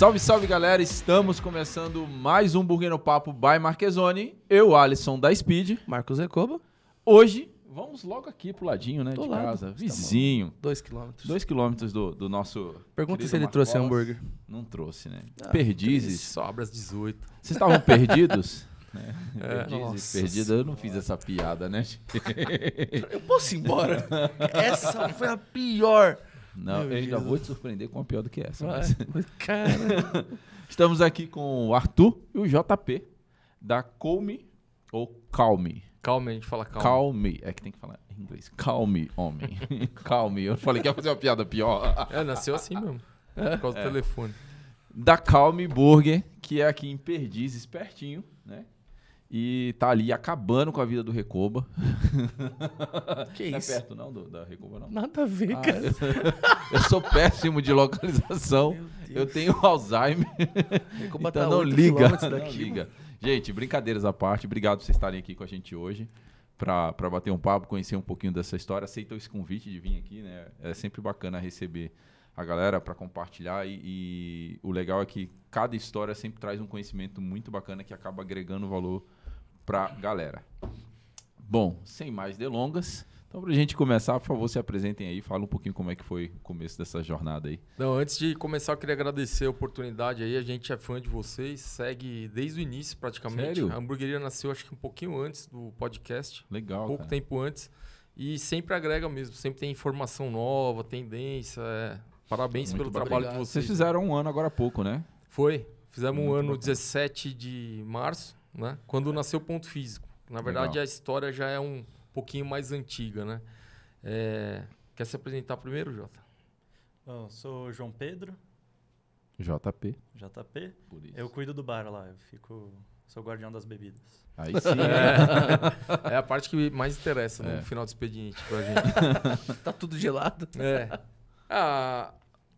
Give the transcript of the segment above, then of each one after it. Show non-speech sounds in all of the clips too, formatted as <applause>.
Salve, salve galera! Estamos começando mais um Burger no Papo by Marquezone. Eu, Alisson da Speed. Marcos Recobo. Hoje, vamos logo aqui pro ladinho, né? Do de lado. casa. Vizinho. Dois quilômetros. Dois quilômetros do, do nosso. Pergunta se ele Marcos. trouxe hambúrguer. Não trouxe, né? Ah, Perdizes. Sobras 18. Vocês estavam perdidos? né? <laughs> É, Perdizes, é, perdido. Eu não fiz essa piada, né? Eu posso ir embora? <laughs> essa foi a pior. Não, Meu eu ainda vou te surpreender com uma pior do que essa. mas... Cara. <laughs> Estamos aqui com o Arthur e o JP da Calme ou Calme. Calme, a gente fala calme. Calme, é que tem que falar em inglês. Calme, homem. <laughs> calme. Eu falei que ia fazer uma piada pior. <laughs> é, nasceu assim mesmo. É. Por causa do é. telefone. Da Calme Burger, que é aqui em Perdizes, pertinho, né? e tá ali acabando com a vida do Recoba. <laughs> Que não tá isso? é perto não do, da Recoba, não? Nada a ver, ah, cara. Eu, <laughs> eu, sou péssimo de localização. Eu tenho Alzheimer. <laughs> Recoba então tá não liga. Não liga. Gente, brincadeiras à parte. Obrigado por vocês estarem aqui com a gente hoje para bater um papo, conhecer um pouquinho dessa história. Aceitou esse convite de vir aqui, né? É sempre bacana receber a galera para compartilhar e, e o legal é que cada história sempre traz um conhecimento muito bacana que acaba agregando valor para galera. Bom, sem mais delongas, então, para a gente começar, por favor, se apresentem aí, fala um pouquinho como é que foi o começo dessa jornada aí. Não, antes de começar, eu queria agradecer a oportunidade aí. A gente é fã de vocês, segue desde o início praticamente. Sério? A hamburgueria nasceu acho que um pouquinho antes do podcast. Legal. pouco cara. tempo antes. E sempre agrega mesmo, sempre tem informação nova, tendência. É. Parabéns Muito pelo obrigado. trabalho vocês. Vocês né? fizeram um ano agora há pouco, né? Foi. Fizemos Muito um ano bacana. 17 de março né? Quando nasceu o ponto físico. Na verdade, Legal. a história já é um pouquinho mais antiga, né? É... Quer se apresentar primeiro, Jota? Bom, sou João Pedro. JP. JP. Eu cuido do bar lá, eu fico. Sou guardião das bebidas. Aí sim. <laughs> É, é a parte que mais interessa no né? é. final do expediente pra gente. <laughs> tá tudo gelado. É. Ah,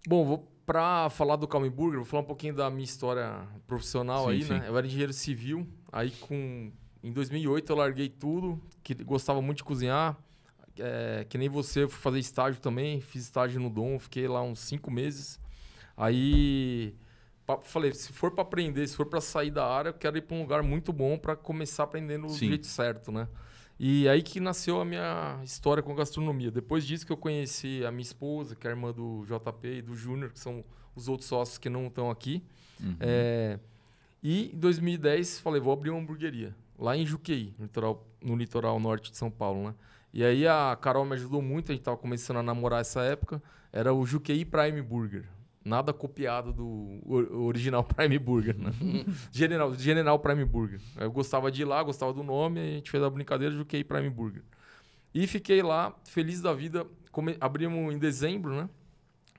bom, vou para falar do Calm Burger, vou falar um pouquinho da minha história profissional sim, aí, sim. né? Eu era engenheiro civil, Aí com em 2008 eu larguei tudo, que gostava muito de cozinhar. É, que nem você, eu fui fazer estágio também, fiz estágio no Dom, fiquei lá uns cinco meses. Aí pra, falei, se for para aprender, se for para sair da área, eu quero ir para um lugar muito bom para começar aprendendo do jeito certo, né? E aí que nasceu a minha história com gastronomia. Depois disso que eu conheci a minha esposa, que é a irmã do JP e do Júnior, que são os outros sócios que não estão aqui. Uhum. É, e em 2010 falei, vou abrir uma hamburgueria lá em Juquei no litoral, no litoral norte de São Paulo, né? E aí a Carol me ajudou muito, a gente tava começando a namorar essa época. Era o Juquei Prime Burger. Nada copiado do original <laughs> Prime Burger, né? <laughs> General, General Prime Burger. Eu gostava de ir lá, gostava do nome, a gente fez a brincadeira Juquei Prime Burger. E fiquei lá, feliz da vida. Come... Abrimos em dezembro, né?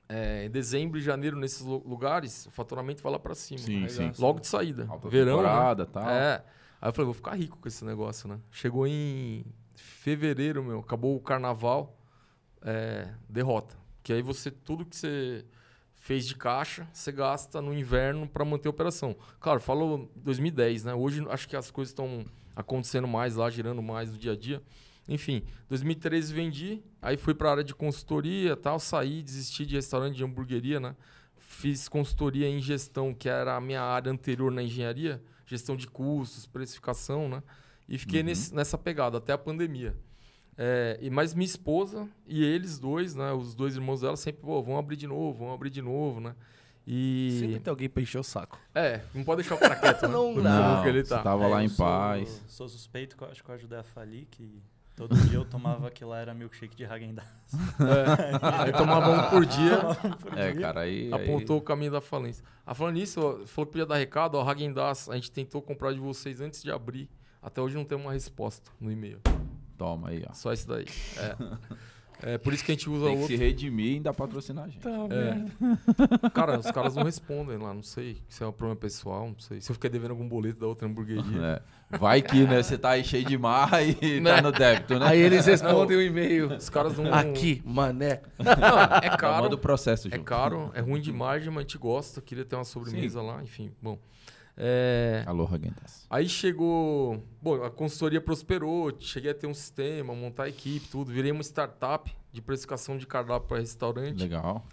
é, dezembro e janeiro nesses lugares, o faturamento vai lá para cima. Sim, né? sim. Logo de saída. Alta Verão. Né? Temporada, né? tal. É. Aí eu falei, vou ficar rico com esse negócio, né? Chegou em fevereiro, meu, acabou o carnaval, é, derrota. Que aí você, tudo que você fez de caixa, você gasta no inverno para manter a operação. Claro, falo 2010, né? Hoje acho que as coisas estão acontecendo mais lá, girando mais no dia a dia. Enfim, 2013 vendi, aí fui para a área de consultoria tal, saí, desisti de restaurante de hamburgueria, né? Fiz consultoria em gestão, que era a minha área anterior na engenharia, gestão de custos, precificação, né? E fiquei uhum. nesse, nessa pegada até a pandemia. É, e mais minha esposa e eles dois, né? Os dois irmãos dela sempre, pô, vão abrir de novo, vão abrir de novo, né? E... Sempre tem alguém pra encher o saco. É, não pode deixar o cara quieto, né? <laughs> não, não. não ele tá. Você é, tava é, lá em sou, paz. Sou suspeito, acho que eu ajudei a falir, que Todo dia eu tomava que lá era milkshake de Häagen-Dazs. É. eu <laughs> tomava um por dia. é, cara, aí... Apontou aí... o caminho da falência. A ah, falando nisso, falou que podia dar recado. Ó, Häagen-Dazs, a gente tentou comprar de vocês antes de abrir. Até hoje não tem uma resposta no e-mail. Toma aí, ó. Só isso daí. É. <laughs> É por isso que a gente usa Tem que outro. se redimir e ainda patrocinar a gente. Tá, é. <laughs> Cara, os caras não respondem lá, não sei se é um problema pessoal, não sei. Se eu ficar devendo algum boleto da outra hamburgueria. É. Vai que, né? Você tá aí cheio de marra e não. tá né? no débito, né? Aí eles respondem o um e-mail. Os caras não. Aqui, mané. Não, é tá caro. do processo, junto. É caro, é ruim de margem, mas a gente gosta. Queria ter uma sobremesa Sim. lá, enfim. Bom. É... Alô, Aí chegou. Bom, a consultoria prosperou, cheguei a ter um sistema, montar equipe, tudo. Virei uma startup de precificação de cardápio para restaurante. Legal.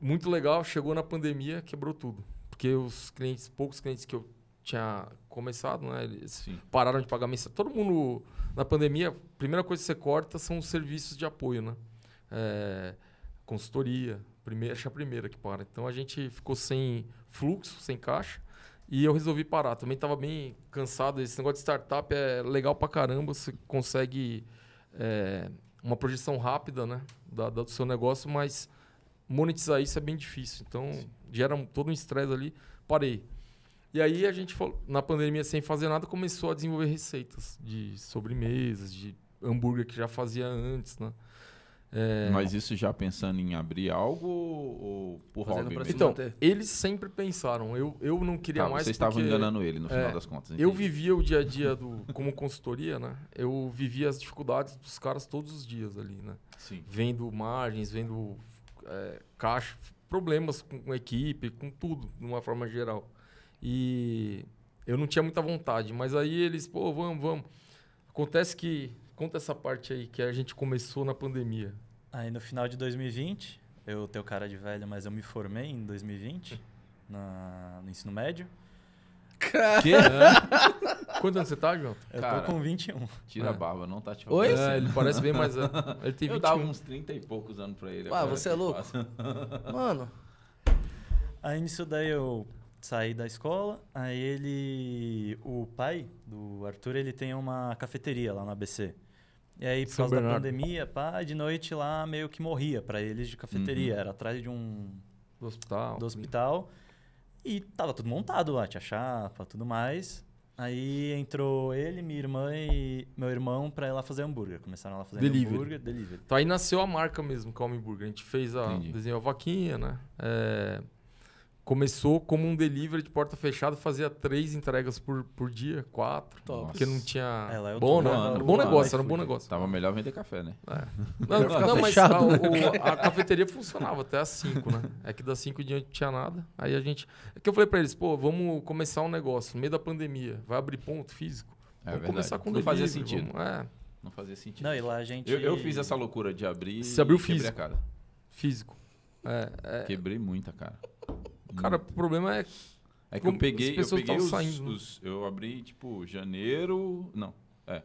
Muito legal. Chegou na pandemia, quebrou tudo. Porque os clientes, poucos clientes que eu tinha começado, né? Eles Sim. pararam de pagar mensal. Todo mundo, na pandemia, a primeira coisa que você corta são os serviços de apoio, né? É, consultoria, primeira, acho é a primeira que para. Então a gente ficou sem fluxo, sem caixa. E eu resolvi parar. Também estava bem cansado. Esse negócio de startup é legal pra caramba. Você consegue é, uma projeção rápida né, da, da, do seu negócio, mas monetizar isso é bem difícil. Então, Sim. gera todo um estresse ali. Parei. E aí a gente, na pandemia, sem fazer nada, começou a desenvolver receitas de sobremesas, de hambúrguer que já fazia antes, né? É... Mas isso já pensando em abrir algo ou por hobby? Então, eles sempre pensaram. Eu, eu não queria tá, mais. Vocês estavam enganando ele no final é, das contas. Entendi. Eu vivia o dia a dia do como consultoria, né? Eu vivia as dificuldades dos caras todos os dias ali, né? Sim. Vendo margens, vendo é, caixa, problemas com a equipe, com tudo, de uma forma geral. E eu não tinha muita vontade, mas aí eles, pô, vamos, vamos. Acontece que Conta essa parte aí que a gente começou na pandemia. Aí no final de 2020, eu tenho cara de velho, mas eu me formei em 2020 <laughs> na, no ensino médio. Caramba! <laughs> Quanto anos você tá, João? Eu Cara, tô com 21. Tira a é. barba, não tá te falando. Oi? É, ele parece bem mais. É, ele tem 21. Eu dava uns 30 e poucos anos pra ele. Ah, você é louco? <laughs> Mano. Aí nisso daí eu saí da escola, aí ele. O pai do Arthur, ele tem uma cafeteria lá no ABC. E aí, por São causa Bernardo. da pandemia, pá, de noite lá meio que morria para eles de cafeteria. Uhum. Era atrás de um. Do hospital. Do hospital. E tava tudo montado lá, tinha chapa, tudo mais. Aí entrou ele, minha irmã e meu irmão pra ir lá fazer hambúrguer. Começaram lá fazer hambúrguer, delivery. Então aí nasceu a marca mesmo, Calm é Burger. A gente fez a. Entendi. Desenhou a vaquinha, né? É, começou como um delivery de porta fechada, fazia três entregas por, por dia, quatro. Top. Porque não tinha. É, bom, né? Era né? bom negócio, era um bom negócio. Tava melhor vender café, né? É. <laughs> Não, não, não, mas a, né? o, a, cafeteria funcionava até às cinco, né? É que das cinco em diante não tinha nada. Aí a gente. É que eu falei pra eles, pô, vamos começar um negócio no meio da pandemia. Vai abrir ponto físico? É vamos verdade. começar com não Não fazia sentido. Vamos, é. Não fazia sentido. Não, e lá a gente. Eu, eu fiz essa loucura de abrir. Você abriu físico. Físico. É, é... Quebrei muita, cara. Cara, o problema é. É que eu peguei, eu peguei os, saindo, né? os, Eu abri, tipo, janeiro. Não. É.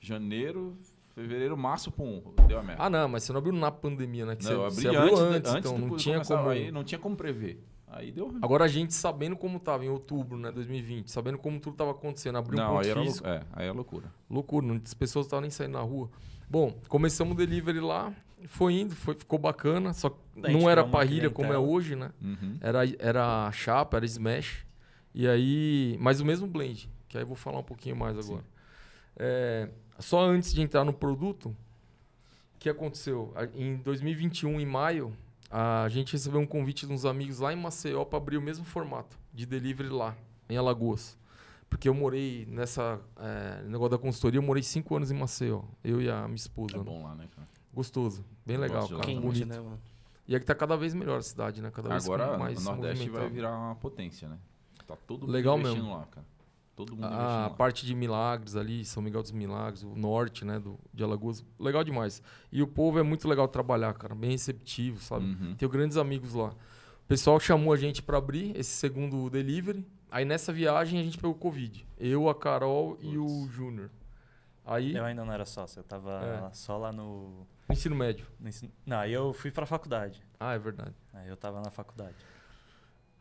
Janeiro, fevereiro, março, pum, deu a merda. Ah, não, mas você não abriu na pandemia, né? Que não, você, eu abri antes, antes, antes, então não tinha como. Aí, não tinha como prever. Aí deu. ruim. Agora a gente sabendo como tava em outubro, né, 2020, sabendo como tudo tava acontecendo, abriu não, um ponto aí físico. Era, é, aí é loucura. Loucura, não, as pessoas estavam nem saindo na rua. Bom, começamos o delivery lá, foi indo, foi, ficou bacana, só que não era parrilha como é hoje, né? Uhum. Era, era chapa, era smash. E aí. Mas o mesmo blend, que aí eu vou falar um pouquinho mais agora. É, só antes de entrar no produto, o que aconteceu? Em 2021, em maio, a gente recebeu um convite de uns amigos lá em Maceió para abrir o mesmo formato de delivery lá, em Alagoas. Porque eu morei nessa. É, negócio da consultoria, eu morei cinco anos em Maceió, eu e a minha esposa. É né? bom lá, né, cara? Gostoso. Bem legal, cara. Quente, bonito. né, mano? E é que tá cada vez melhor a cidade, né? Cada vez Agora, mais o Nordeste vai virar uma potência, né? Tá todo mundo legal mesmo. lá, cara. Todo mundo a, a parte de Milagres ali, São Miguel dos Milagres, o norte, né, do, de Alagoas. Legal demais. E o povo é muito legal trabalhar, cara. Bem receptivo, sabe? Uhum. Tenho grandes amigos lá. O pessoal chamou a gente para abrir esse segundo delivery. Aí nessa viagem a gente pegou Covid. Eu, a Carol Putz. e o Júnior. Aí, eu ainda não era sócio, eu tava é. só lá no. No ensino médio. No ensino... Não, aí eu fui pra faculdade. Ah, é verdade. Aí eu tava na faculdade.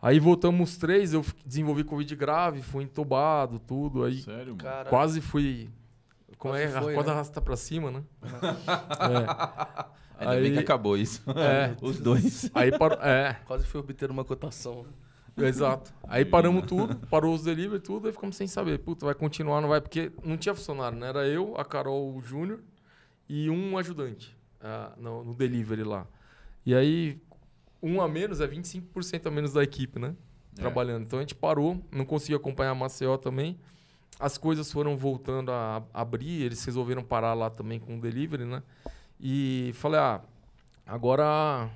Aí voltamos três, eu desenvolvi Covid grave, fui entubado, tudo. Aí Sério, mano? quase fui. Como quase é? Foi, quase né? arrasta pra cima, né? é. <laughs> Ainda aí, bem que acabou isso. É. <laughs> Os dois. Aí parou, é. Quase fui obter uma cotação. <laughs> Exato. Aí paramos tudo, parou os delivery, tudo, aí ficamos sem saber. Puta, vai continuar, não vai, porque não tinha funcionário, né? Era eu, a Carol Júnior e um ajudante uh, no, no, delivery lá. E aí, um a menos é 25% a menos da equipe, né? É. Trabalhando. Então a gente parou, não conseguia acompanhar a Maceió também. As coisas foram voltando a, a abrir, eles resolveram parar lá também com o delivery, né? E falei, ah, agora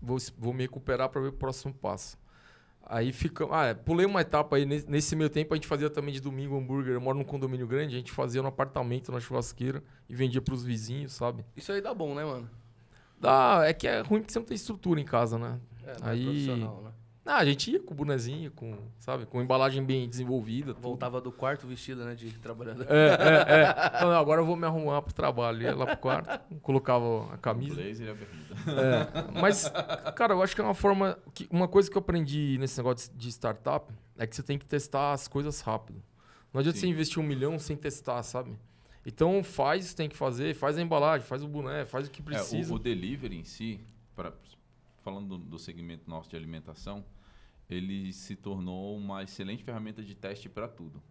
vou, vou me recuperar para ver o próximo passo. Aí ficamos. Ah, é, pulei uma etapa aí. Nesse meio tempo a gente fazia também de domingo hambúrguer. Eu moro num condomínio grande, a gente fazia no apartamento, na churrasqueira e vendia pros vizinhos, sabe? Isso aí dá bom, né, mano? Dá. É que é ruim que você não tem estrutura em casa, né? É, não é aí. É profissional, né? Ah, a gente ia com o bonezinho, com, sabe, com embalagem bem desenvolvida. Voltava tudo. do quarto vestido, né, de trabalhador. É, é, é. <laughs> não, agora eu vou me arrumar pro trabalho. Ia lá pro quarto, colocava a camisa. O blazer e a bermuda. É. Mas, cara, eu acho que é uma forma... Que, uma coisa que eu aprendi nesse negócio de startup é que você tem que testar as coisas rápido. Não adianta Sim. você investir um milhão sem testar, sabe? Então faz o que tem que fazer, faz a embalagem, faz o boné, faz o que precisa. É, o, o delivery em si, pra, falando do, do segmento nosso de alimentação ele se tornou uma excelente ferramenta de teste para tudo.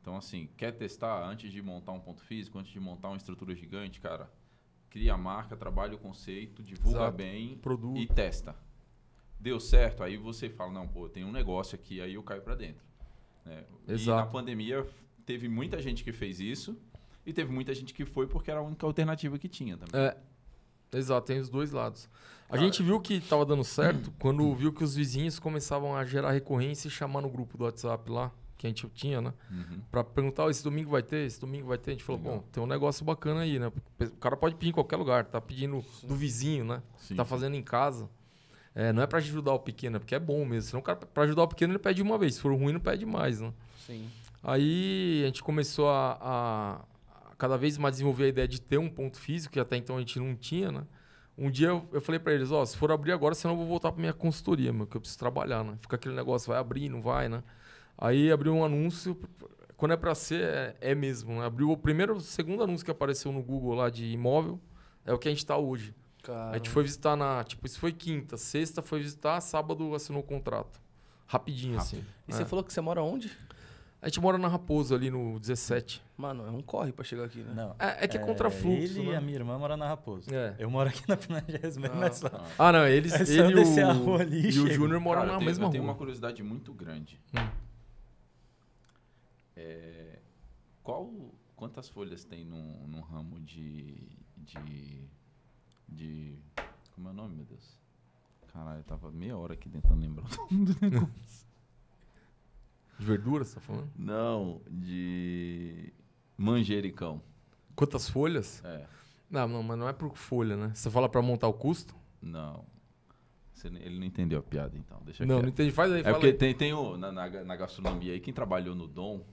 Então, assim, quer testar antes de montar um ponto físico, antes de montar uma estrutura gigante, cara, cria a marca, trabalha o conceito, divulga Exato. bem Produto. e testa. Deu certo, aí você fala, não, pô, tem um negócio aqui, aí eu caio para dentro. Né? Exato. E na pandemia teve muita gente que fez isso e teve muita gente que foi porque era a única alternativa que tinha também. É, Exato, tem os dois lados. A ah, gente é. viu que estava dando certo <clears throat> quando viu que os vizinhos começavam a gerar recorrência e chamar no grupo do WhatsApp lá, que a gente tinha, né? Uhum. Para perguntar, oh, esse domingo vai ter, esse domingo vai ter. A gente falou, Legal. bom, tem um negócio bacana aí, né? O cara pode pedir em qualquer lugar, tá pedindo Sim. do vizinho, né? Sim. Tá fazendo em casa. É, não é para ajudar o pequeno, é porque é bom mesmo. Senão não pra ajudar o pequeno, ele pede uma vez. Se for ruim, não pede mais, né? Sim. Aí a gente começou a, a cada vez mais desenvolver a ideia de ter um ponto físico, que até então a gente não tinha, né? Um dia eu, eu falei para eles, ó, oh, se for abrir agora, senão eu vou voltar para minha consultoria, meu, que eu preciso trabalhar, né? Fica aquele negócio, vai abrir, não vai, né? Aí abriu um anúncio, quando é para ser, é, é, mesmo, né? Abriu o primeiro, o segundo anúncio que apareceu no Google lá de imóvel, é o que a gente tá hoje. Caramba. A gente foi visitar na, tipo, isso foi quinta, sexta foi visitar, sábado assinou o contrato. Rapidinho, assim, Rápido. assim. E é. você né? falou que você mora onde? A gente mora na Raposa ali no 17. Mano, é um corre pra chegar aqui, né? Não. É, é que é, é contrafluxo. Ele né? e a minha irmã moram na Raposa. É. Eu moro aqui na Pinagés, mas ah, não é só. Tá. Ah, não, eles. É ele o, E o Júnior moram na tenho, mesma eu rua. Eu tenho uma curiosidade muito grande. Hum. É, qual. Quantas folhas tem num, num ramo de, de. De. Como é o nome, meu Deus? Caralho, eu tava meia hora aqui tentando lembrar o nome do <laughs> negócio. De verdura, você tá falando? Não, de manjericão. Quantas folhas? É. Não, não, mas não é por folha, né? Você fala para montar o custo? Não. ele não entendeu a piada, então. Deixa não, quieto. não entendi. Faz aí, É porque aí. tem, tem o, na, na, na gastronomia aí, quem trabalhou no Dom,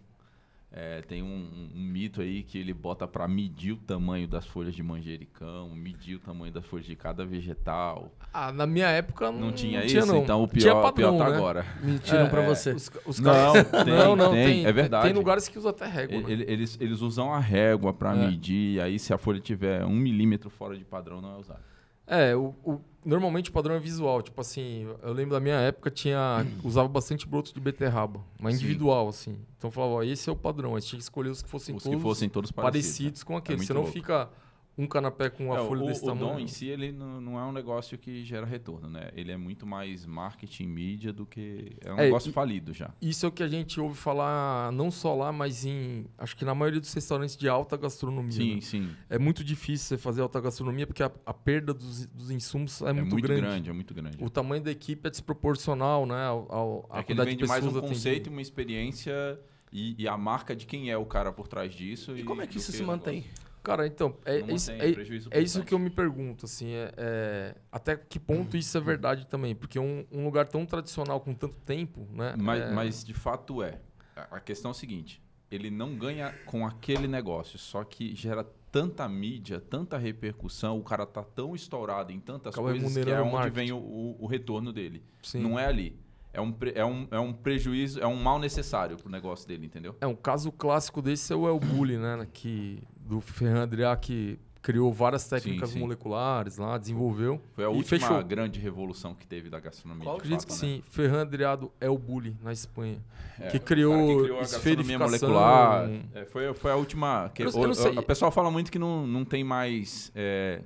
é, tem um, um, mito aí que ele bota para medir o tamanho das folhas de manjericão, medir o tamanho das folhas de cada vegetal. Ah, na minha época não, não tinha, isso, não. então o pior, tinha padrão, o pior tá né? agora. Mentiram é, para é, você. os, os não, tem, <laughs> não, não, tem, tem, é verdade. Tem lugares que usam até régua. Né? Eles, eles usam a régua para é. medir, aí se a folha tiver um milímetro fora de padrão, não é usada. É, o, o, normalmente o padrão é visual. Tipo assim, eu lembro da minha época, tinha <clears throat> usava bastante broto de beterraba, mas Sim. individual, assim. Então eu falava, ó, esse é o padrão. A gente tinha que escolher os que fossem os todos, que fossem todos parecidos, parecidos né? com é aquele. É Você não louco. fica um canapé com uma é, folha o, desse o tamanho. O dom em si ele não, não, é um negócio que gera retorno, né? Ele é muito mais marketing, mídia do que é um é, negócio e, falido já. Isso é o que a gente ouve falar não só lá, mas em acho que na maioria dos restaurantes de alta gastronomia. Sim, né? sim. É muito difícil você fazer alta gastronomia porque a, a perda dos, dos insumos é, é muito, muito grande. grande. É muito grande, O tamanho da equipe é desproporcional, né? Ao, ao, é a que ele vende mais um conceito e uma experiência e, e, a marca de quem é o cara por trás disso. E, e como é que isso se mantém? Negócio. Cara, então, é, é, é isso, é, é isso que eu me pergunto, assim, é, é, até que ponto isso é verdade também, porque um, um lugar tão tradicional com tanto tempo, né? Mas, é mas de fato é. A questão é a seguinte, ele não ganha com aquele negócio, só que gera tanta mídia, tanta repercussão, o cara tá tão estourado em tantas Acaba coisas que é onde vem o, o, o, retorno dele. Sim. Não é ali. É um, é, um, é um prejuízo, é um mal necessário pro negócio dele, entendeu? É, um caso clássico desse é o El Bulli, né? Que do Ferran Adrià ah, que criou várias técnicas sim, sim. moleculares lá, desenvolveu. Foi a última fechou. grande revolução que teve da gastronomia. Qual, acredito fato, que né? sim. Ferran Adriado é o Bulli, na Espanha. É, que criou, que criou a gastronomia molecular. É, foi, foi a última. Que, eu, eu o, pessoal fala muito que não, não tem mais. É,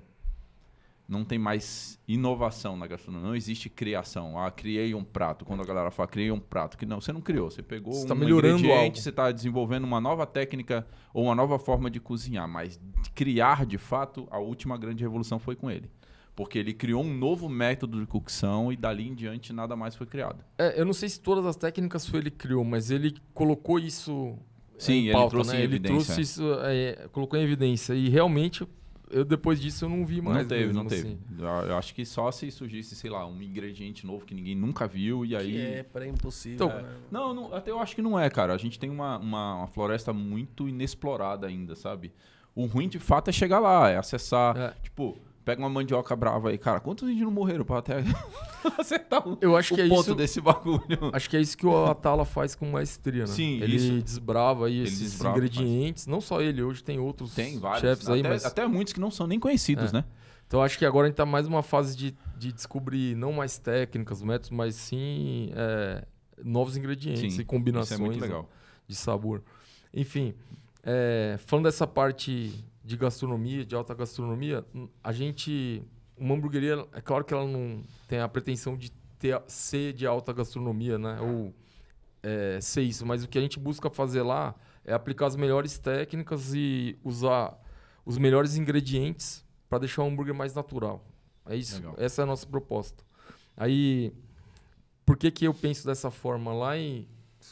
não tem mais inovação na gastronomia. Não existe criação. Ah, criei um prato. Quando a galera fala, criei um prato. que Não, você não criou. Você pegou você tá um tá melhorando ingrediente, algo. você está desenvolvendo uma nova técnica ou uma nova forma de cozinhar. Mas criar, de fato, a última grande revolução foi com ele. Porque ele criou um novo método de cocção e dali em diante nada mais foi criado. É, eu não sei se todas as técnicas foi ele criou, mas ele colocou isso Sim, em pauta, ele trouxe né? Ele trouxe é. isso, é, colocou em evidência. E realmente eu depois disso eu não vi mais. Não teve, mesmo, não assim. teve. Eu acho que só se surgisse, sei lá, um ingrediente novo que ninguém nunca viu e que aí. É, para impossível. Então, né? não, não, até eu acho que não é, cara. A gente tem uma, uma, uma, floresta muito inexplorada ainda, sabe? O ruim de fato é chegar lá, é acessar. É. Tipo, Pega uma mandioca brava aí, cara. Quantos indígenas morreram pra até <laughs> acertar um, Eu acho que o é ponto isso, desse bagulho? Acho que é isso que o Atala faz com maestria, né? Sim, ele isso. desbrava aí ele esses desbrava, ingredientes. Mas... Não só ele, hoje tem outros tem vários, aí, até, mas... Até muitos que não são nem conhecidos, é. né? Então acho que agora a gente tá mais numa fase de, de descobrir não mais técnicas, métodos, mas sim é, novos ingredientes sim, e é combinações é de sabor. Enfim, é, falando dessa parte de gastronomia, de alta gastronomia, hum, a gente. Uma hamburgueria, é claro que ela não tem a pretensão de ter, ser de alta gastronomia, né? Ou é, ser isso, mas o que a gente busca fazer lá é aplicar as melhores técnicas e usar os melhores ingredientes para deixar o hambúrguer mais natural. É isso, Legal. essa é a nossa proposta. Aí, por que, que eu penso dessa forma? Lá em.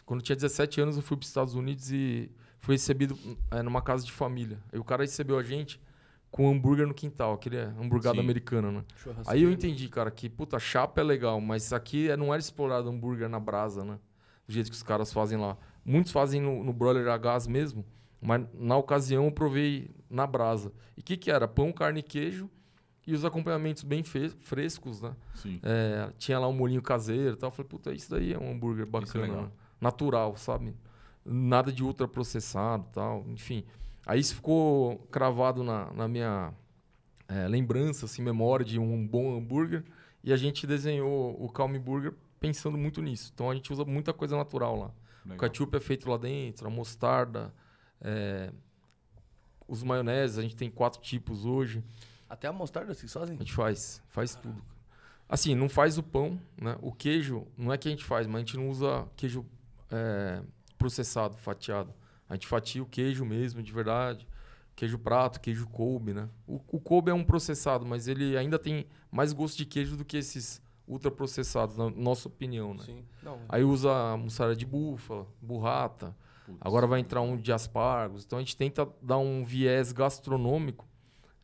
Quando eu tinha 17 anos, eu fui para os Estados Unidos e foi recebido é, numa casa de família. Aí o cara recebeu a gente com um hambúrguer no quintal, aquele hambúrguer americano, né? Aí eu entendi, cara, que puta, chapa é legal, mas aqui é, não era explorado hambúrguer na brasa, né? Do jeito que os caras fazem lá. Muitos fazem no, no broiler a gás mesmo, mas na ocasião eu provei na brasa. E o que, que era? Pão, carne e queijo e os acompanhamentos bem frescos, né? É, tinha lá um molinho caseiro e tal. Eu falei, puta, isso daí é um hambúrguer é bacana, é natural, sabe? nada de ultraprocessado tal, enfim. Aí isso ficou cravado na, na minha é, lembrança, assim, memória de um bom hambúrguer. E a gente desenhou o Calm Burger pensando muito nisso. Então a gente usa muita coisa natural lá. Legal. O ketchup é feito lá dentro, a mostarda, é, os maioneses, a gente tem quatro tipos hoje. Até a mostarda assim sozinha A gente faz, faz tudo. Assim, não faz o pão, né? O queijo, não é que a gente faz, mas a gente não usa queijo é, processado, fatiado. A gente fatia o queijo mesmo, de verdade. Queijo prato, queijo coube, né? O, o é um processado, mas ele ainda tem mais gosto de queijo do que esses ultraprocessados, na nossa opinião, né? Sim. Não. É. Aí usa mussarela de búfala, burrata. Putz. Agora vai entrar um de aspargos. Então a gente tenta dar um viés gastronômico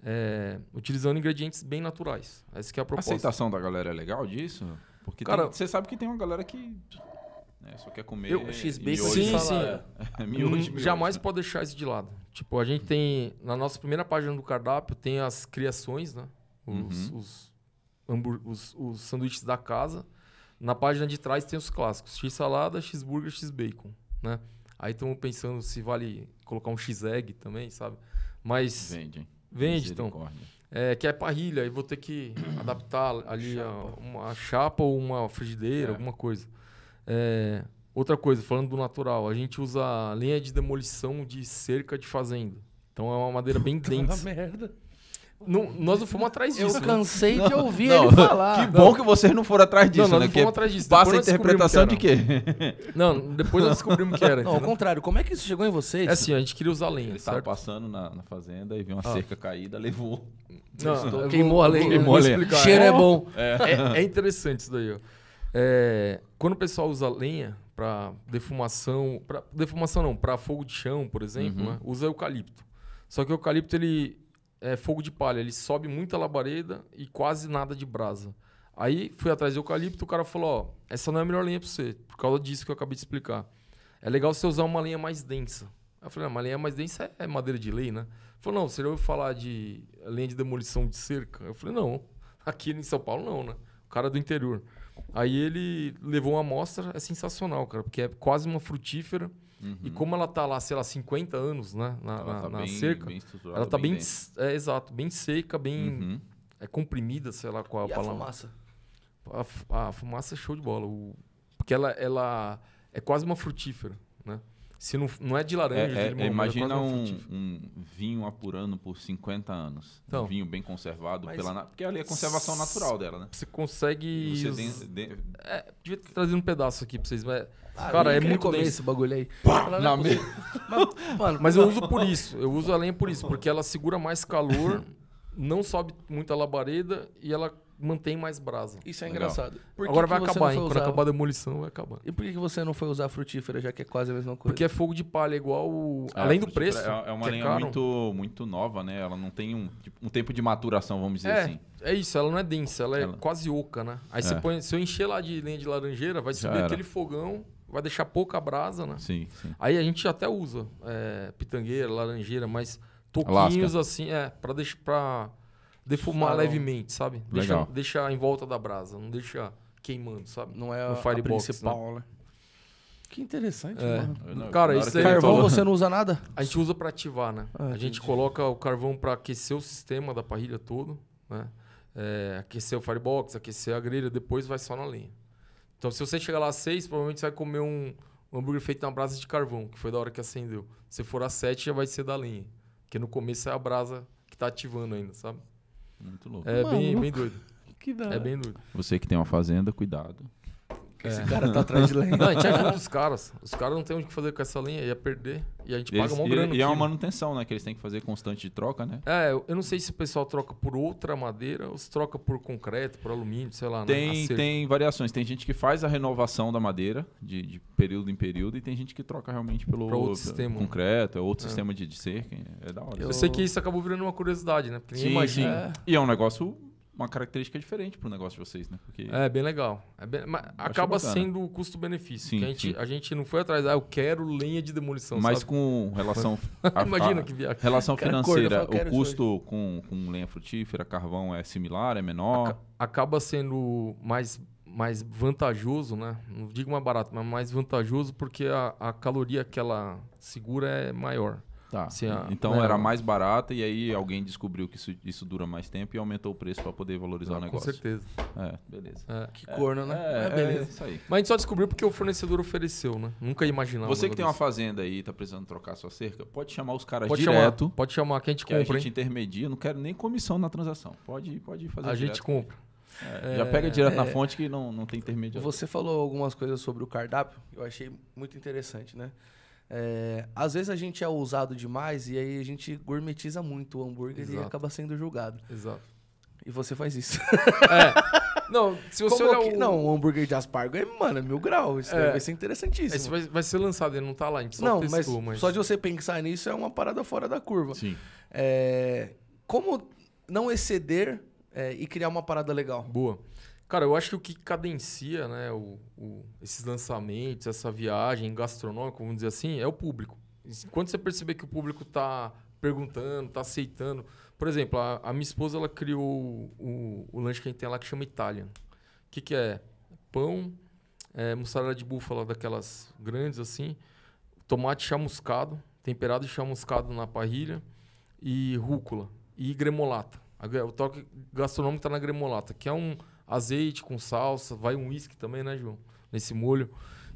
é, utilizando ingredientes bem naturais. Essa é a proposta. A aceitação da galera é legal disso? Porque Cara, você sabe que tem uma galera que né? Só quer comer. Eu, X-Bacon, sim, sim. É, <laughs> miojo, hum, miojo, Jamais né? pode deixar isso de lado. Tipo, a gente tem. Na nossa primeira página do cardápio tem as criações, né? Os, uhum. os, hambur... os, os sanduíches da casa. Na página de trás tem os clássicos: X-salada, X-burger, X-bacon, né? Aí estamos pensando se vale colocar um X-egg também, sabe? Mas. Vende, hein? Vende, então. É, que é parrilha, aí vou ter que adaptar ali chapa. A, uma chapa ou uma frigideira, é. alguma coisa. É, outra coisa, falando do natural, a gente usa lenha de demolição de cerca de fazenda. Então é uma madeira bem <laughs> Puta densa. merda. Não, nós não fomos atrás disso. Eu né? cansei né? de ouvir não, ele não, falar. Que bom que vocês não foram atrás disso, não, nós né? fomos atrás disso. passa a interpretação de quê? Não, depois nós descobrimos que era. Não, ao contrário, como é que isso chegou em vocês? É assim, a gente queria usar lenha. Ele estava passando na, na, fazenda e viu uma ah. cerca caída, levou. Não, queimou a lenha. Queimou a lenha. cheiro é, é bom. É. É, é interessante isso daí, ó. É, quando o pessoal usa lenha para defumação, para defumação não, para fogo de chão, por exemplo, uhum. né? usa eucalipto. Só que o eucalipto ele é fogo de palha, ele sobe muita labareda e quase nada de brasa. Aí fui atrás do eucalipto, o cara falou: "Ó, essa não é a melhor lenha para você, por causa disso que eu acabei de explicar. É legal você usar uma lenha mais densa." Eu falei: uma ah, lenha mais densa é, é madeira de lei, né?" Ele falou: "Não, você já ouviu falar de lenha de demolição de cerca?" Eu falei: "Não, <laughs> aqui em São Paulo não, né? O cara é do interior." Aí ele levou uma amostra, é sensacional, cara, porque é quase uma frutífera. Uhum. E como ela tá lá, sei lá, 50 anos, né? Na, ela tá na bem, cerca. Bem ela tá bem. bem é, exato, bem seca, bem. Uhum. É comprimida, sei lá qual é e a palavra. A fumaça. A, a fumaça é show de bola. O, porque ela, ela é quase uma frutífera, né? Se não, não é de laranja, é, de é, limão, é, imagina um, um, vinho apurando por 50 anos. Então, um vinho bem conservado pela porque ali é a conservação natural dela, né? Você consegue você os... de, É, devia ter trazido um pedaço aqui pra vocês, mas ah, cara, é muito comer esse bagulho aí. Pá, não, é me... <laughs> mas, mano, mas eu uso por <laughs> isso. Eu uso a lenha por isso, porque ela segura mais calor, <laughs> não sobe muito a labareda e ela mantém mais brasa. Isso é Legal. engraçado. Agora que vai acabar, hein? Quando acabar a demolição, vai acabar. E por que você não foi usar frutífera, já que é quase a mesma coisa? Porque é fogo de palha, é igual. O... É, Além do preço. É, uma lenha é, é muito, muito nova, né? Ela não tem um, tipo, um tempo de maturação, vamos dizer é, assim. É isso, ela não é densa, ela é ela... quase oca, né? Aí você põe, se eu encher lá de lenha de laranjeira, vai subir aquele fogão, vai deixar pouca brasa, né? Sim, sim. Aí a gente até usa pitangueira, laranjeira, mas toquinhos Alasca. assim, é, pra deixar. Pra defumar Farol. levemente, sabe? Deixa, deixar em volta da brasa, não deixa queimando, sabe? Não é a, a né? principal, né? Que interessante, é. mano. cara, isso aí... É carvão você não usa nada? A gente usa para ativar, né? Ah, a gente entendi. coloca o carvão para aquecer o sistema da parrilha todo, né? É, aquecer o firebox, aquecer a grelha, depois vai só na linha. Então, se você chegar lá às seis, provavelmente você vai comer um, um hambúrguer feito na brasa de carvão, que foi da hora que acendeu. Se for às sete, já vai ser da linha, Porque no começo é a brasa que tá ativando ainda, sabe? Muito louco. É Mano, bem, bem doido. Que É bem doido. Você que tem uma fazenda, cuidado. Que esse é. cara tá atrás de lenha. Não, a gente ajuda os caras. Os caras não tem o que fazer com essa lenha, ia perder. E a gente eles, paga um grana. E, e é uma né? manutenção, né? Que eles têm que fazer constante de troca, né? É, eu não sei se o pessoal troca por outra madeira ou se troca por concreto, por alumínio, sei lá. Né? Tem, né? tem variações. Tem gente que faz a renovação da madeira de, de período em período e tem gente que troca realmente pelo pra outro sistema. Né? concreto, é outro é. sistema de, de cerca. É da hora. Eu... eu sei que isso acabou virando uma curiosidade, né? Porque sim, imagina. Sim. É. E é um negócio uma característica diferente para o negócio de vocês, né? Porque... É bem legal. É bem... acaba bacana. sendo o custo-benefício. A gente, a gente não foi atrás, ah, eu quero lenha de demolição. Mas sabe? com relação. <laughs> a, Imagina que viagem. Relação financeira, acorda, o custo com, com lenha frutífera, carvão é similar, é menor? acaba sendo mais, mais vantajoso, né? Não digo mais barato, mas mais vantajoso porque a, a caloria que ela segura é maior. Tá. A, então né, era mais barata e aí alguém descobriu que isso, isso dura mais tempo e aumentou o preço para poder valorizar o negócio. Com certeza. É, beleza. É, que é, corno, né? É, é beleza. isso aí. Mas a gente só descobriu porque o fornecedor ofereceu, né? Nunca imaginava. Você que tem uma fazenda aí e tá precisando trocar sua cerca, pode chamar os caras pode direto. Chamar, pode chamar quem a gente que compra. A gente intermedia, não quero nem comissão na transação. Pode, pode fazer A direto. gente compra. É, já pega é, direto na é. fonte que não, não tem intermediário. Você falou algumas coisas sobre o cardápio, eu achei muito interessante, né? É, às vezes a gente é ousado demais e aí a gente gourmetiza muito o hambúrguer Exato. e acaba sendo julgado. Exato. E você faz isso. <laughs> É. Não, se você olhar o... Não, o hambúrguer de aspargo é, mano, é mil graus. Isso é. vai ser interessantíssimo. Esse vai, vai, ser lançado, ele não tá lá, a gente só não, testou, mas, mas... Só de você pensar nisso é uma parada fora da curva. Sim. É... Como não exceder é, e criar uma parada legal? Boa. Cara, eu acho que o que cadencia né, o, o, esses lançamentos, essa viagem gastronômica, vamos dizer assim, é o público. Assim, quando você perceber que o público está perguntando, está aceitando. Por exemplo, a, a, minha esposa ela criou o, o, lanche que a gente tem lá que chama Italian. O que, que é? Pão, é, mussarela de búfala daquelas grandes assim, tomate chamuscado, temperado e chamuscado na parrilha, e rúcula, e gremolata. o toque gastronômico está na gremolata, que é um azeite com salsa, vai um uísque também, né, João? Nesse molho.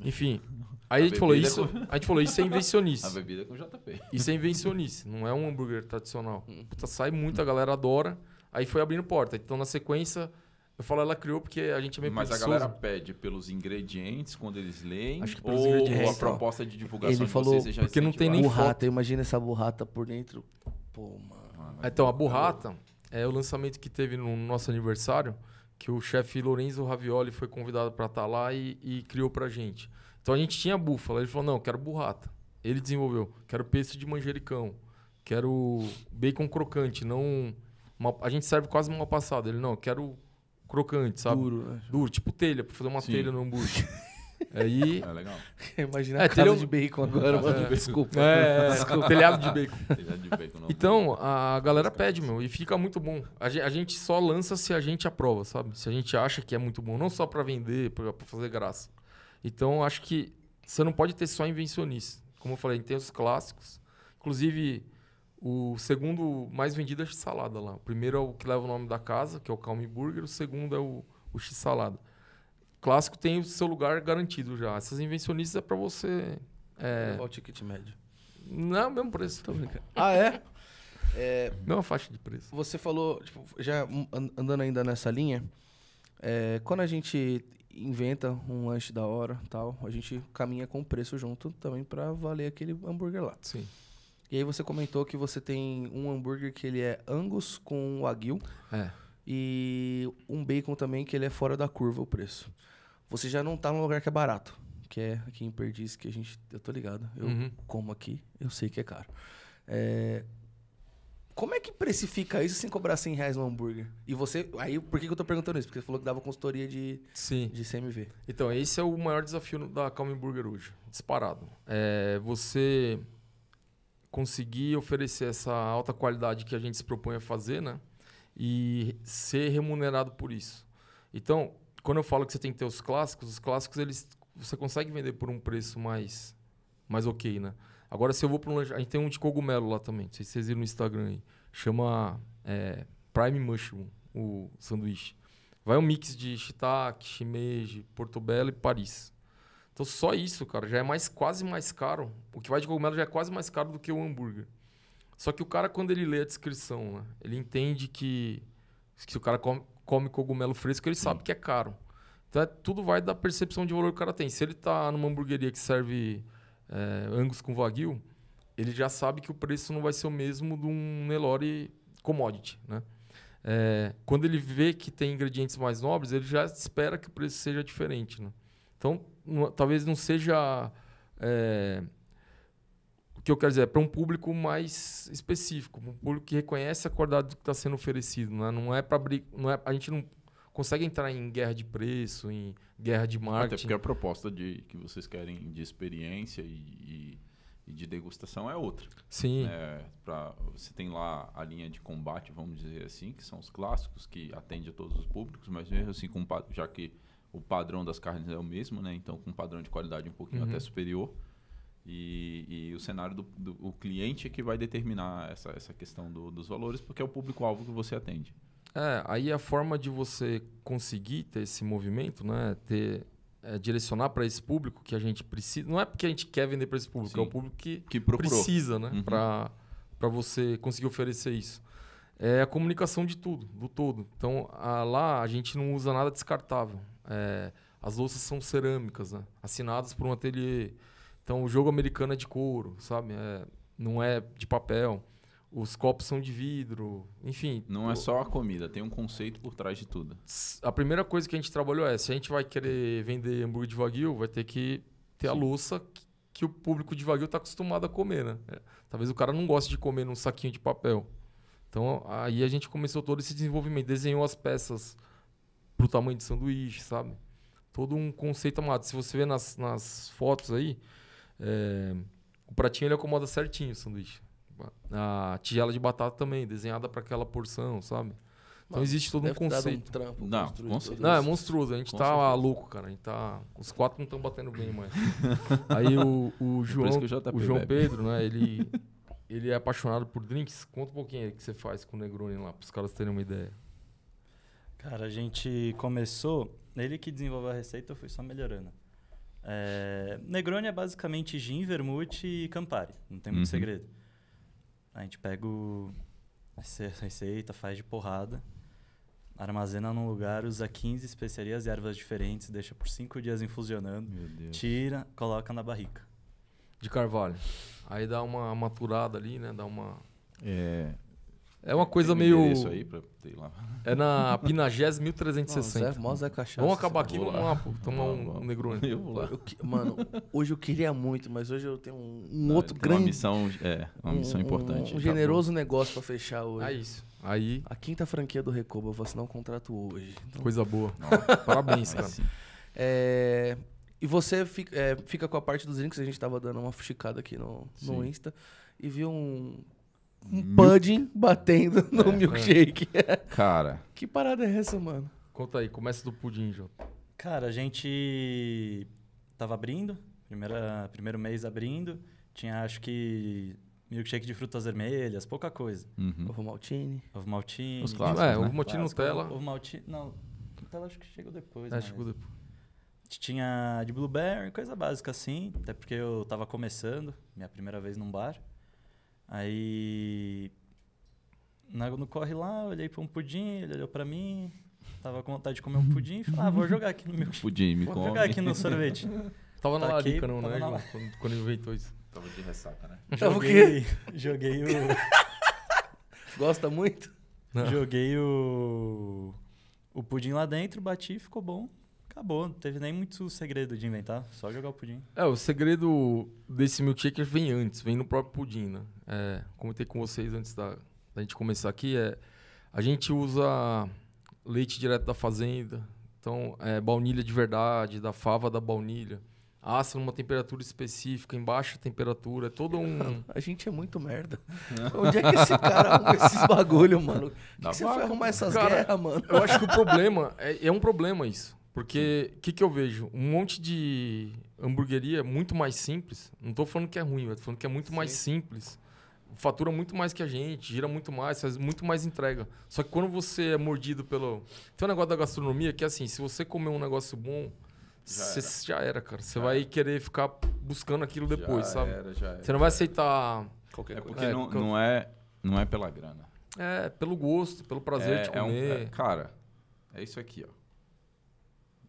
Enfim. Aí a, a gente falou isso. Com... A gente falou, isso é invencionice. <laughs> A bebida com JP. Isso é invencionice, não é um hambúrguer tradicional. Hum. Puta, sai muito, a galera adora. Aí foi abrindo porta. Então, na sequência, eu falo ela criou porque a gente é meio Mas preguiçoso. a galera pede pelos ingredientes quando eles leem Acho que pelos ou, ou a né? proposta de divulgação Ele de falou, vocês já Porque não tem nem burrata, imagina essa burrata por dentro. Pô, mano. Ah, então, a tá burrata é o lançamento que teve no nosso aniversário que o chefe Lorenzo Ravioli foi convidado para estar tá lá e, e criou para gente. Então a gente tinha búfala. Ele falou: não, quero burrata. Ele desenvolveu: quero peixe de manjericão, quero bacon crocante, não. Uma, a gente serve quase uma passada. Ele: não, quero crocante, sabe? Duro, né? Duro, tipo telha, para fazer uma Sim. telha no hambúrguer. <laughs> Aí. É <laughs> legal. <laughs> Imagina é, telhado de bacon agora, mano. de bacon. Desculpa. É, desculpa, telhado de bacon. Telhado de bacon então, a galera pede, meu, e fica muito bom. A gente, só lança se a gente aprova, sabe? Se a gente acha que é muito bom. Não só para vender, para fazer graça. Então, acho que você não pode ter só invencionista. Como eu falei, tem os clássicos. Inclusive, o segundo mais vendido é x-salada lá. O primeiro é o que leva o nome da casa, que é o Calm Burger. O segundo é o, o x-salada clássico tem o seu lugar garantido já. Essas invencionistas é para você. É... Qual o ticket médio? Não, mesmo preço. Tô brincando. <laughs> ah, é? é? Não faixa de preço. Você falou, tipo, já andando ainda nessa linha, é, quando a gente inventa um lanche da hora tal, a gente caminha com o preço junto também para valer aquele hambúrguer lá. Sim. E aí você comentou que você tem um hambúrguer que ele é Angus com wagyu. É. E um bacon também que ele é fora da curva o preço você já não tá num lugar que é barato. Que é aqui em Perdiz, que a gente. Eu tô ligado. Eu uhum. como aqui, eu sei que é caro. É, como é que precifica isso sem cobrar 100 reais no hambúrguer? E você. Aí, por que, que eu tô perguntando isso? Porque você falou que dava consultoria de, Sim. de CMV. Então, esse é o maior desafio da Calm Burger hoje, disparado. É você conseguir oferecer essa alta qualidade que a gente se propõe a fazer, né? E ser remunerado por isso. Então, quando eu falo que você tem que ter os clássicos, os clássicos eles você consegue vender por um preço mais mais ok, né? Agora se eu vou para um a gente tem um de cogumelo lá também, não sei se vocês viram no Instagram aí, chama é, Prime Mushroom, o sanduíche. Vai um mix de shiitake, shimeji, portobello e Paris. Então só isso, cara, já é mais quase mais caro. O que vai de cogumelo já é quase mais caro do que o hambúrguer. Só que o cara quando ele lê a descrição, né, ele entende que que o cara come, come cogumelo fresco, ele sabe que é caro. Então, é, tudo vai da percepção de valor que o cara tem. Se ele está numa hamburgueria que serve é, angus com wagyu, ele já sabe que o preço não vai ser o mesmo de um Nelore commodity, né? É, quando ele vê que tem ingredientes mais nobres, ele já espera que o preço seja diferente, né? Então, não, talvez não seja é, o que eu quero dizer é para um público mais específico, um público que reconhece a qualidade do que está sendo oferecido. Né? Não é para não é, a gente não consegue entrar em guerra de preço, em guerra de marketing. Até porque a proposta de que vocês querem de experiência e, e, e de degustação é outra. Sim. É, pra, você tem lá a linha de combate, vamos dizer assim, que são os clássicos que atende a todos os públicos, mas mesmo assim, com, já que o padrão das carnes é o mesmo, né? então com um padrão de qualidade um pouquinho uhum. até superior e, e o cenário do, do, o cliente é que vai determinar essa, essa questão do, dos valores, porque é o público-alvo que você atende. É, aí a forma de você conseguir ter esse movimento, né? Ter, é, direcionar para esse público que a gente precisa. Não é porque a gente quer vender para esse público, Sim, é o público que, que precisa, né? Uhum. Para você conseguir oferecer isso. É a comunicação de tudo, do todo. Então a, lá a gente não usa nada descartável. É, as louças são cerâmicas, né? Assinadas por um ateliê então o jogo americano é de couro, sabe? É, não é de papel. Os copos são de vidro, enfim. Não é só a comida, tem um conceito por trás de tudo. A primeira coisa que a gente trabalhou é: se a gente vai querer vender hambúrguer de wagyu, vai ter que ter Sim. a louça que o público de Wagyu está acostumado a comer, né? É. Talvez o cara não goste de comer num saquinho de papel. Então aí a gente começou todo esse desenvolvimento, desenhou as peças pro tamanho de sanduíche, sabe? Todo um conceito amado. Se você vê nas, nas fotos aí, é, o pratinho ele acomoda certinho o sanduíche. A tigela de batata também, desenhada para aquela porção, sabe? Então Mas existe todo um conceito. Um trampo não, não, é monstruoso. A gente tá louco, cara. A gente tá... Os quatro não estão batendo bem mais. <laughs> Aí o, o é João, é o, João Pedro, né? Ele, ele é apaixonado por drinks. Conta um pouquinho aí que você faz com o Negroni lá, para os caras terem uma ideia. Cara, a gente começou... Ele que desenvolveu a receita, eu fui só melhorando. É, Negroni é basicamente gin, vermute e Campari. Não tem muito uhum. segredo. A gente pega o, essa receita, faz de porrada, armazena num lugar, usa 15 especiarias e ervas diferentes, deixa por 5 dias infusionando, tira, coloca na barrica. De carvalho. Aí dá uma maturada ali, né? Dá uma... É, é uma coisa meio. Isso aí pra ter lá. É na Pinagés 1360. É Zé, Zé Vamos acabar aqui, vamos lá, pô, tomar um, um Negroni. Eu vou lá. Eu, mano, hoje eu queria muito, mas hoje eu tenho um, um outro grande. Uma missão, é, uma missão um, importante. Um, tá generoso negócio pra fechar hoje. É isso. Aí. A quinta franquia do Recoba, eu vou assinar um contrato hoje. Então... Coisa boa. Não, <laughs> parabéns, cara. É, e você fica, é, fica, com a parte dos links, a gente tava dando uma fuxicada aqui no, no Insta e viu um um pudding batendo é, no é, milkshake. É. <laughs> Cara. que parada é essa, mano? Conta aí, começa do pudim, Jota. Cara, a gente tava abrindo, primeira, primeiro mês abrindo, tinha acho que milkshake de frutas vermelhas, pouca coisa. Uhum. Ovo maltine. Ovo maltine. Os clássicos, é, né? ovo maltine Nutella. Ovo maltine, não, Nutella acho que chegou depois. É, mas... chegou depois. Tinha de blueberry, coisa básica assim, até porque eu tava começando, minha primeira vez num bar. Aí. No corre lá, olhei pra um pudim, ele olhou pra mim. Tava com vontade de comer um pudim e falei, ah, vou jogar aqui no meu. <laughs> Pudim, me vou come. Vou jogar aqui no sorvete. <laughs> tava na Taquei, larica, não, né? Na... Quando, quando inventou isso. Tava de ressaca, né? Tava o quê? <laughs> Joguei o. Gosta muito? Não. Joguei o. O pudim lá dentro, bati, ficou bom. Acabou, não teve nem muito segredo de inventar, só jogar o pudim. É, o segredo desse milkshake vem antes, vem no próprio pudim, né? É, comentei com vocês antes da, da gente começar aqui, é, a gente usa leite direto da fazenda, então é, baunilha de verdade, da fava da baunilha. Assa numa temperatura específica, em baixa temperatura, é todo um. <laughs> A gente é muito merda. Onde é que esse cara arruma esses bagulho, mano? Que, que você foi arrumar essas cara, guerras, mano? Eu acho que o problema, é, é um problema isso. Porque o que, que eu vejo? Um monte de hamburgueria muito mais simples. Não estou falando que é ruim, estou falando que é muito Sim. mais simples. Fatura muito mais que a gente, gira muito mais, faz muito mais entrega. Só que quando você é mordido pelo. Tem um negócio da gastronomia que é assim: se você comer um negócio bom, você já, já, era, cara. Você vai querer ficar buscando aquilo depois, já sabe? Era, já era. Você não vai aceitar. Qualquer é, é porque não, não, é, é, não é pela grana. É, pelo gosto, pelo prazer é, de comer. É um, é, cara, é isso aqui, ó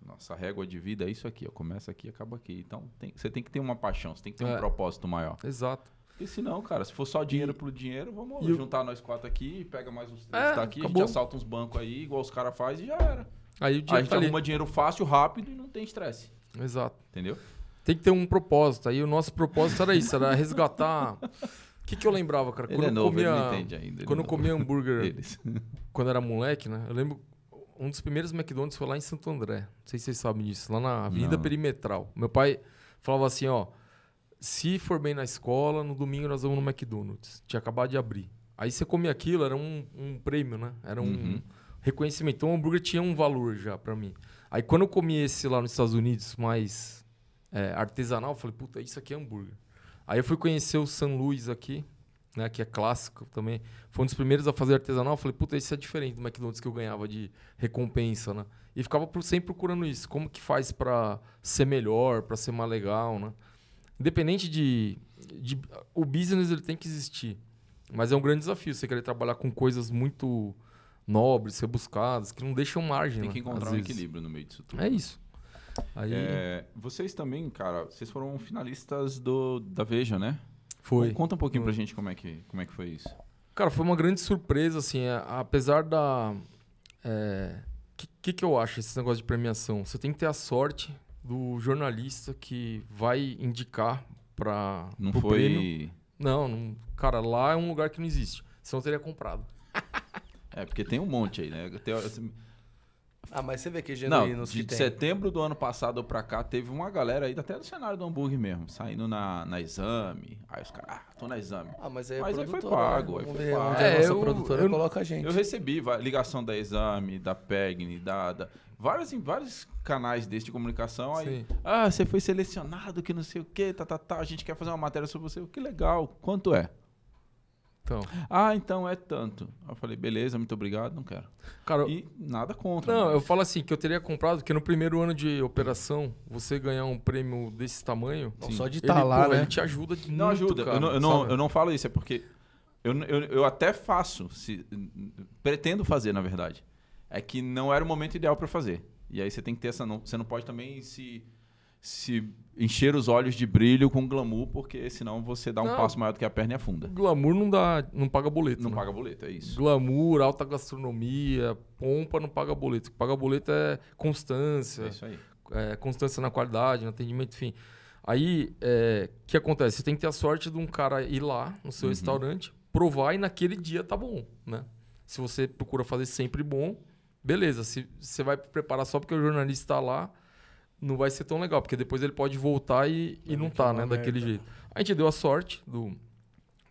nossa régua de vida é isso aqui, ó, começa aqui acaba aqui. Então tem, você tem que ter uma paixão, você tem que ter é. um propósito maior. Exato. e se não cara, se for só dinheiro e, pro dinheiro, vamos eu, juntar nós quatro aqui, pega mais uns três é, tá aqui, acabou. a gente assalta uns bancos aí, igual os caras fazem e já era. Aí, o dinheiro. a gente tá arruma ali. dinheiro fácil, rápido e não tem estresse. Exato. Entendeu? Tem que ter um propósito. Aí o nosso propósito era isso, era resgatar. O que, que eu lembrava, cara? Ele quando é novo, eu comia, ele não entende ainda. Quando é eu comia <laughs> hambúrguer, Eles. quando era moleque, né? Eu lembro um dos primeiros McDonald's foi lá em Santo André. Não sei se vocês sabem disso, lá na Avenida Não. Perimetral. Meu pai falava assim, ó, se for bem na escola, no domingo nós vamos no McDonald's. Tinha acabado de abrir. Aí você comia aquilo, era um, um prêmio, né? Era um uhum. reconhecimento. Então o hambúrguer tinha um valor já para mim. Aí quando eu comi esse lá nos Estados Unidos, mais é, artesanal, eu falei, puta, isso aqui é hambúrguer. Aí eu fui conhecer o San Luis aqui, né, que é clássico também, foi um dos primeiros a fazer artesanal. Eu falei, puta, isso é diferente do McDonald's que eu ganhava de recompensa, né? E ficava sempre procurando isso. Como que faz para ser melhor, para ser mais legal, né? Independente de, de... O business, ele tem que existir. Mas é um grande desafio você querer trabalhar com coisas muito nobres, rebuscadas, que não deixam margem. Tem né, que encontrar né? um equilíbrio no meio disso tudo. É né? isso. Aí... É, vocês também, cara, vocês foram finalistas do, da Veja, né? Foi. Conta um pouquinho pra gente como é, que, como é que foi isso. Cara, foi uma grande surpresa, assim, é, apesar da. É, que, que, que eu acho esse negócio de premiação? Você tem que ter a sorte do jornalista que vai indicar para não foi prêmio. Não, não, cara, lá é um lugar que não existe. Senão eu teria comprado. <laughs> é porque tem um monte aí, né? Tem, assim, ah, mas você vê que genuíno Não, de setembro do ano passado pra cá, teve uma galera aí, até do cenário do hambúrguer mesmo, saindo na, na exame. Aí os caras, ah, tô na exame. Ah, mas aí, é mas aí foi pago, né? aí foi pago. É, a nossa eu, produtora eu, coloca a gente. Eu recebi ligação da exame, da PEGN, da, da vários, assim, vários canais desse de comunicação. Aí, Sim. ah, você foi selecionado, que não sei o quê, tá, tá, tá, a gente quer fazer uma matéria sobre você. Que legal, quanto é? então? Ah, então é tanto. Eu falei, beleza, muito obrigado, não quero. Cara, e nada contra. Não, mas. eu falo assim, que eu teria comprado, que no primeiro ano de operação, você ganhar um prêmio desse tamanho... só de estar tá lá, pô, né? Ele te ajuda de Não muito, ajuda, cara, eu, não, eu, não, eu não falo isso, é porque... Eu, eu, eu até faço, se, pretendo fazer, na verdade. É que não era o momento ideal para fazer. E aí você tem que ter essa... Não, você não pode também se se encher os olhos de brilho com glamour, porque senão você dá um não, passo maior do que a perna e afunda. Glamour não dá, não paga boleto. Não né? paga boleto, é isso. Glamour, alta gastronomia, pompa não paga boleto. O que paga boleto é constância. É isso aí. É, constância na qualidade, no atendimento, enfim. Aí, o é, que acontece? Você tem que ter a sorte de um cara ir lá no seu uhum. restaurante, provar e naquele dia tá bom, né? Se você procura fazer sempre bom, beleza. Se você vai preparar só porque o jornalista está lá, não vai ser tão legal, porque depois ele pode voltar e, e não tá, né? Daquele merda. Né? jeito. A gente deu a sorte do,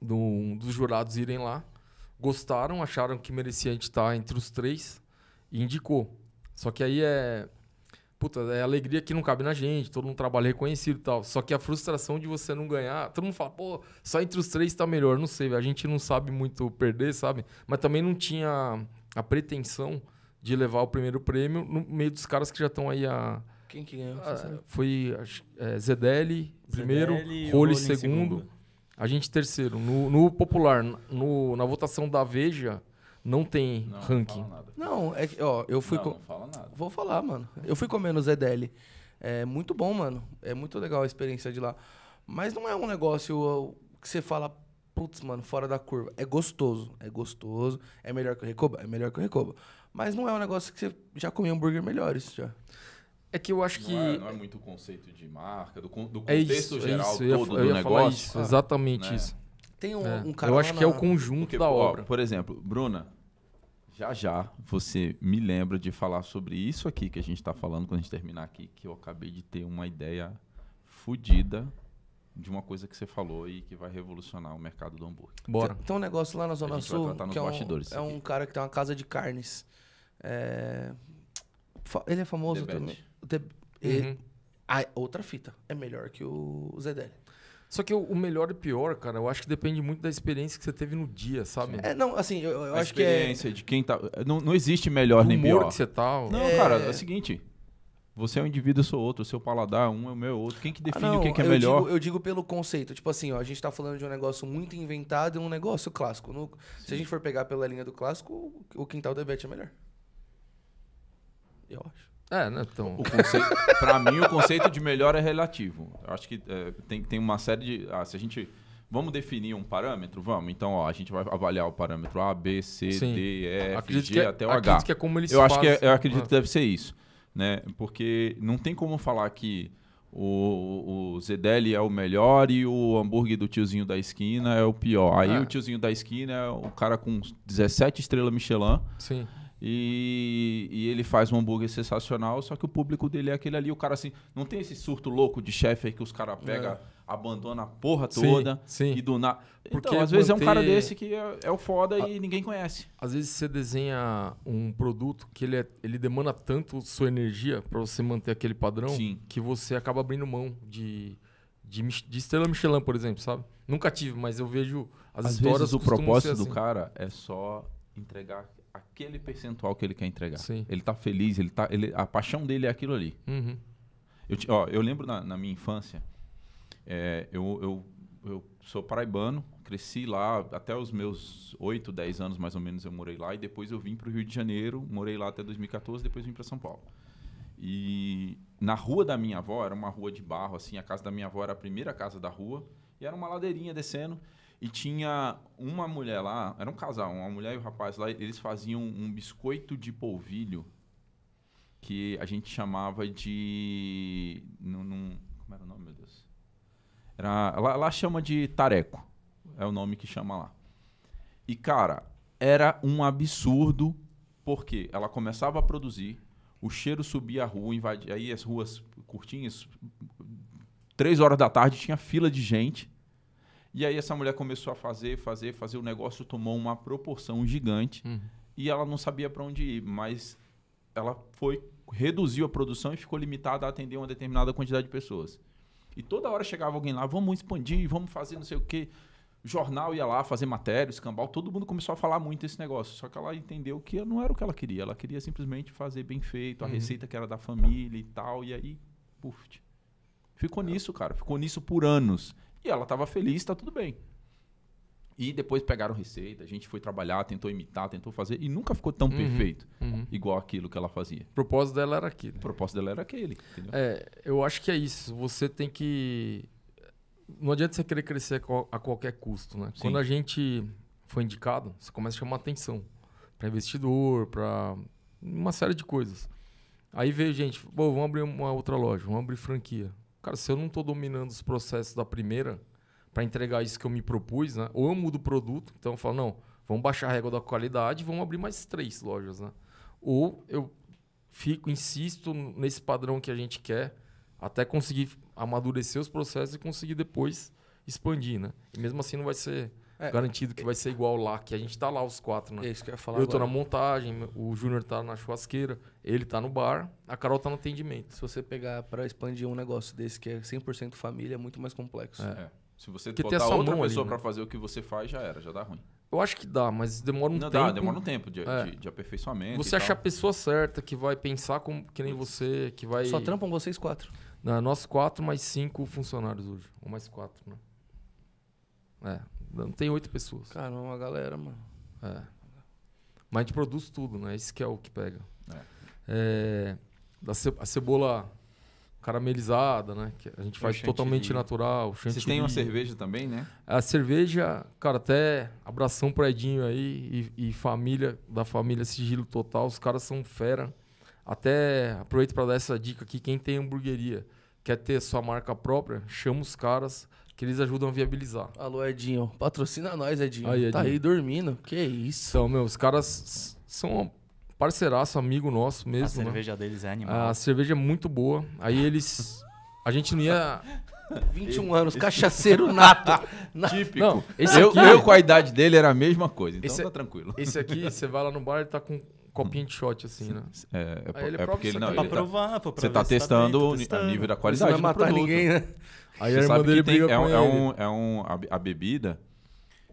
do, dos jurados irem lá, gostaram, acharam que merecia a gente estar tá entre os três e indicou. Só que aí é. Puta, é alegria que não cabe na gente, todo mundo trabalha reconhecido e tal. Só que a frustração de você não ganhar, todo mundo fala, pô, só entre os três tá melhor. Não sei, a gente não sabe muito perder, sabe? Mas também não tinha a pretensão de levar o primeiro prêmio no meio dos caras que já estão aí há. A quem que ganhou? Ah, foi acho, é, Zedeli primeiro, Role segundo, segundo, a gente terceiro. No, no popular, no, na votação da Veja, não tem não, ranking. Não, não, é que, ó, eu fui. Não, com... não fala nada. Vou falar, mano. Eu fui comendo o Zedeli. É muito bom, mano. É muito legal a experiência de lá. Mas não é um negócio que você fala, putz, mano, fora da curva. É gostoso, é gostoso. É melhor que o Recoba? É melhor que o Recoba. Mas não é um negócio que você já comeu hambúrguer melhores, já. É que eu acho não que. É, não é muito o conceito de marca, do, do é contexto é isso, geral é isso, todo eu ia, eu ia do negócio. Isso, exatamente né? isso. Tem um, é. um cara. Eu acho que é o conjunto Porque, da ó, obra. Por exemplo, Bruna, já já você me lembra de falar sobre isso aqui que a gente está falando quando a gente terminar aqui, que eu acabei de ter uma ideia fodida de uma coisa que você falou e que vai revolucionar o mercado do hambúrguer. Bora. Tem, tem um negócio lá na Zona Sul que é um, é um, cara que tem uma casa de carnes. É... Ele é famoso também. Uhum. A outra fita é melhor que o ZDL. Só que o melhor e pior, cara, eu acho que depende muito da experiência que você teve no dia, sabe? É, não, assim, eu, eu acho que é... experiência de quem tá... Não, não existe melhor nem pior. que você tal. Tá... Não, é... cara, é o seguinte... Você é um indivíduo, eu sou outro. O seu paladar, um é o meu, outro. Quem que ah, define ah, não, o que, que é eu melhor? Digo, eu digo pelo conceito. Tipo assim, ó, a gente tá falando de um negócio muito inventado e um negócio clássico. No, se a gente for pegar pela linha do clássico, o quintal do Beth é melhor. Eu acho. É, né? Então... O conceito, pra mim, o conceito de melhor é relativo. Eu acho que é, tem, tem uma série de. Ah, se a gente. Vamos definir um parâmetro? Vamos. Então, ó, a gente vai avaliar o parâmetro A, B, C, Sim. D, E, acredito F, G, é, até o H. É como eles eu, acho que é, eu acredito ah. que deve ser isso. Né? Porque não tem como falar que o, o Zedeli é o melhor e o hambúrguer do tiozinho da esquina é o pior. Aí é. o tiozinho da esquina é o cara com 17 estrelas Michelin. Sim. E, e, ele faz um hambúrguer sensacional, só que o público dele é aquele ali. O cara assim, não tem esse surto louco de chefe aí que os caras pegam, é. abandona a porra toda sim, sim. e do nada. Então, Porque então, às vezes é um cara desse que é, é o foda a... e ninguém conhece. Às vezes você desenha um produto que ele, é, ele demanda tanto sua energia para você manter aquele padrão sim. que você acaba abrindo mão de, de, de estrela Michelin, por exemplo, sabe? Nunca tive, mas eu vejo as às histórias. Vezes o propósito assim. do cara é só entregar aquele percentual que ele quer entregar. Sim. Ele está feliz, ele tá, ele, a paixão dele é aquilo ali. Uhum. Eu, ó, eu lembro na, na minha infância, é, eu, eu, eu sou paraibano, cresci lá até os meus 8, 10 anos mais ou menos eu morei lá e depois eu vim para o Rio de Janeiro, morei lá até 2014, depois vim para São Paulo. E na rua da minha avó, era uma rua de barro assim, a casa da minha avó era a primeira casa da rua e era uma ladeirinha descendo e tinha uma mulher lá, era um casal, uma mulher e um rapaz lá, eles faziam um biscoito de polvilho que a gente chamava de. Num, num, como era o nome, meu Deus? Era, lá, lá chama de tareco. É o nome que chama lá. E, cara, era um absurdo, porque ela começava a produzir, o cheiro subia a rua, invadia aí as ruas curtinhas. Três horas da tarde tinha fila de gente e aí essa mulher começou a fazer, fazer, fazer. O negócio tomou uma proporção gigante uhum. e ela não sabia para onde ir, mas ela foi reduziu a produção e ficou limitada a atender uma determinada quantidade de pessoas. E toda hora chegava alguém lá, vamos expandir, vamos fazer não sei o quê. jornal ia lá fazer matéria, escambau, todo mundo começou a falar muito desse negócio. Só que ela entendeu que não era o que ela queria. Ela queria simplesmente fazer bem feito, a uhum. receita que era da família e tal. E aí, puf. Ficou é. nisso, cara. Ficou nisso por anos. E ela estava feliz, está tudo bem. E depois pegaram receita, a gente foi trabalhar, tentou imitar, tentou fazer, e nunca ficou tão uhum, perfeito uhum. igual aquilo que ela fazia. O propósito dela era aquele. O propósito dela era aquele. É, eu acho que é isso. Você tem que. Não adianta você querer crescer a qualquer custo, né? Quando a gente foi indicado, você começa a chamar atenção para investidor, para uma série de coisas. Aí veio gente, pô, vamos abrir uma outra loja, vamos abrir franquia. Cara, se eu não estou dominando os processos da primeira para entregar isso que eu me propus, né? Ou eu mudo o produto, então eu falo, não, vamos baixar a régua da qualidade, vamos abrir mais três lojas, né? Ou eu fico, insisto nesse padrão que a gente quer, até conseguir amadurecer os processos e conseguir depois expandir, né? E mesmo assim não vai ser é. Garantido que vai ser igual lá, que a gente tá lá os quatro, né? É isso que eu ia falar. Eu agora. tô na montagem, o Júnior tá na churrasqueira, ele tá no bar, a Carol tá no atendimento. Se você pegar para expandir um negócio desse que é 100% família, é muito mais complexo. É. Se você Porque botar outra pessoa né? para fazer o que você faz, já era, já dá ruim. Eu acho que dá, mas demora um Não, tempo. Dá, demora um tempo de, é. de, de aperfeiçoamento. Você achar a pessoa certa que vai pensar como, que nem você, que vai. Só trampam vocês quatro. Não, nós quatro mais cinco funcionários hoje. Ou mais quatro, né? É, não tem oito pessoas. Cara, é uma galera, mano. É. Mas a gente produz tudo, né? Isso que é o que pega. É. É, a, ce a cebola caramelizada, né? Que a gente faz totalmente natural. Vocês têm uma cerveja também, né? A cerveja, cara, até abração pra Edinho aí e, e família, da família Sigilo Total, os caras são fera. Até aproveito para dar essa dica aqui, quem tem hamburgueria, quer ter sua marca própria, chama os caras que eles ajudam a viabilizar. Alô, Edinho. Patrocina nós, Edinho. Aí, Edinho. Tá aí dormindo. Que isso. Então, meu, os caras são parceiraço, amigo nosso mesmo. A né? cerveja né? deles é animal. A cerveja é muito boa. Aí eles. A gente não ia. 21 <laughs> anos, cachaceiro nato. <laughs> Típico. Não, esse eu, aqui, eu, com a idade dele, era a mesma coisa, então esse, tá tranquilo. Esse aqui, <laughs> você vai lá no bar, ele tá com Copinha copinho de shot, assim, né? É, é, é porque ele não. Ele tá provar, pra provar. Você tá, tá testando, tá testando. o nível da qualidade. Você não vai matar produto. ninguém, né? Aí Você a irmã dele briga tem, é, é, Um, é, é um, a, a, bebida,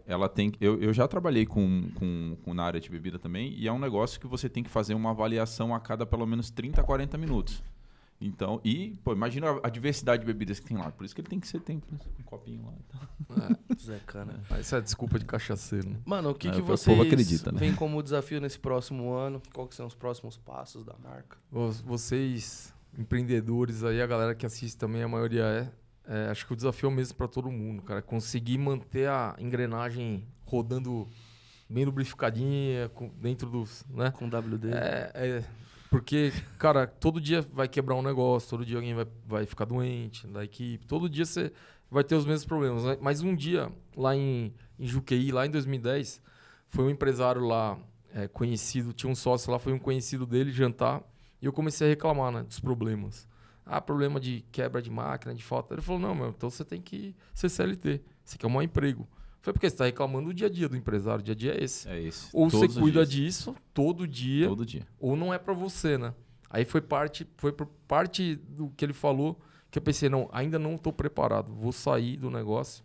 ela tem. Eu, eu já trabalhei com, com, com, na área de bebida também, e é um negócio que você tem que fazer uma avaliação a cada pelo menos 30, 40 minutos. Então, e, pô, imagina a, a diversidade de bebidas que tem lá. Por isso que ele tem que ser tempo, né? Um copinho lá é, Zé <laughs> Cana. É. Essa é a desculpa de cachaceiro, né? Mano, o que, é, que vocês acredita, né? vem como desafio nesse próximo ano? Quais são os próximos passos da marca? Vocês, empreendedores aí, a galera que assiste também, a maioria é é, acho que o desafio é o mesmo para todo mundo, cara. Conseguir manter a engrenagem rodando bem lubrificadinha, com, dentro dos. Né? Com WD. É, é, porque, cara, todo dia vai quebrar um negócio, todo dia alguém vai, vai ficar doente da equipe, todo dia você vai ter os mesmos problemas. Né? Mas um dia, lá em, em Juqueí, lá em 2010, foi um empresário lá é, conhecido, tinha um sócio lá, foi um conhecido dele jantar, e eu comecei a reclamar né, dos problemas ah, problema de quebra de máquina, de falta. Ele falou, não, meu, então você tem que ser CLT. Você quer um maior emprego. Foi porque você está reclamando o dia a dia do empresário, o dia a dia é esse. É esse. Ou Todos você cuida disso todo dia, todo dia, ou não é para você, né? Aí foi parte, foi parte do que ele falou que eu pensei, não, ainda não estou preparado, vou sair do negócio.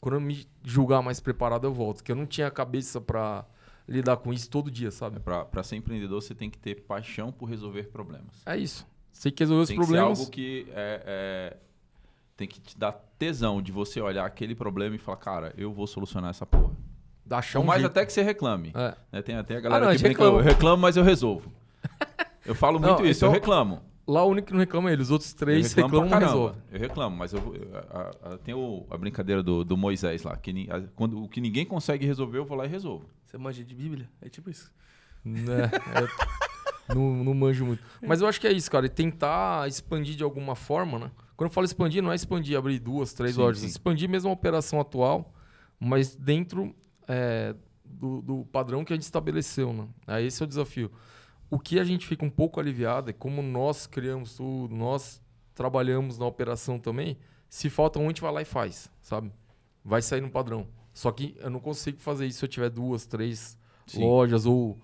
Quando eu me julgar mais preparado, eu volto. Porque eu não tinha a cabeça para lidar com isso todo dia, sabe? É para ser empreendedor, você tem que ter paixão por resolver problemas. É isso. Você tem que resolver os problemas. Tem algo que é, é, tem que te dar tesão de você olhar aquele problema e falar, cara, eu vou solucionar essa porra. Dá chão. mas mais até que você reclame. É. Né? Tem até a ah, galera ah, não, que brinca, eu reclamo, mas eu resolvo. <laughs> eu falo muito isso, então, eu reclamo. Lá o único que não reclama é ele, os outros três reclamam, reclamam Eu reclamo, mas eu, eu, eu, eu a brincadeira do, do Moisés lá. Que, a, quando, o que ninguém consegue resolver, eu vou lá e resolvo. Você manja de Bíblia? É tipo isso. Não, né, é... <laughs> não, não manjo muito. É. Mas eu acho que é isso, cara. E tentar expandir de alguma forma, né? Quando eu falo expandir, não é expandir, abrir duas, três sim, lojas. Sim. Expandir mesmo a operação atual, mas dentro é, do, do, padrão que a gente estabeleceu, né? Aí é, esse é o desafio. O que a gente fica um pouco aliviado é como nós criamos tudo, nós trabalhamos na operação também. Se falta um, a gente vai lá e faz, sabe? Vai sair no padrão. Só que eu não consigo fazer isso se eu tiver duas, três Sim. lojas ou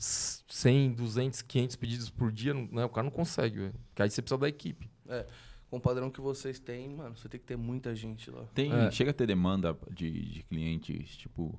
100, 200, 500 pedidos por dia, não, né? o cara não consegue, velho. Porque aí você precisa da equipe. É, com o padrão que vocês têm, mano, você tem que ter muita gente lá. Tem, é. Chega a ter demanda de, de clientes, tipo,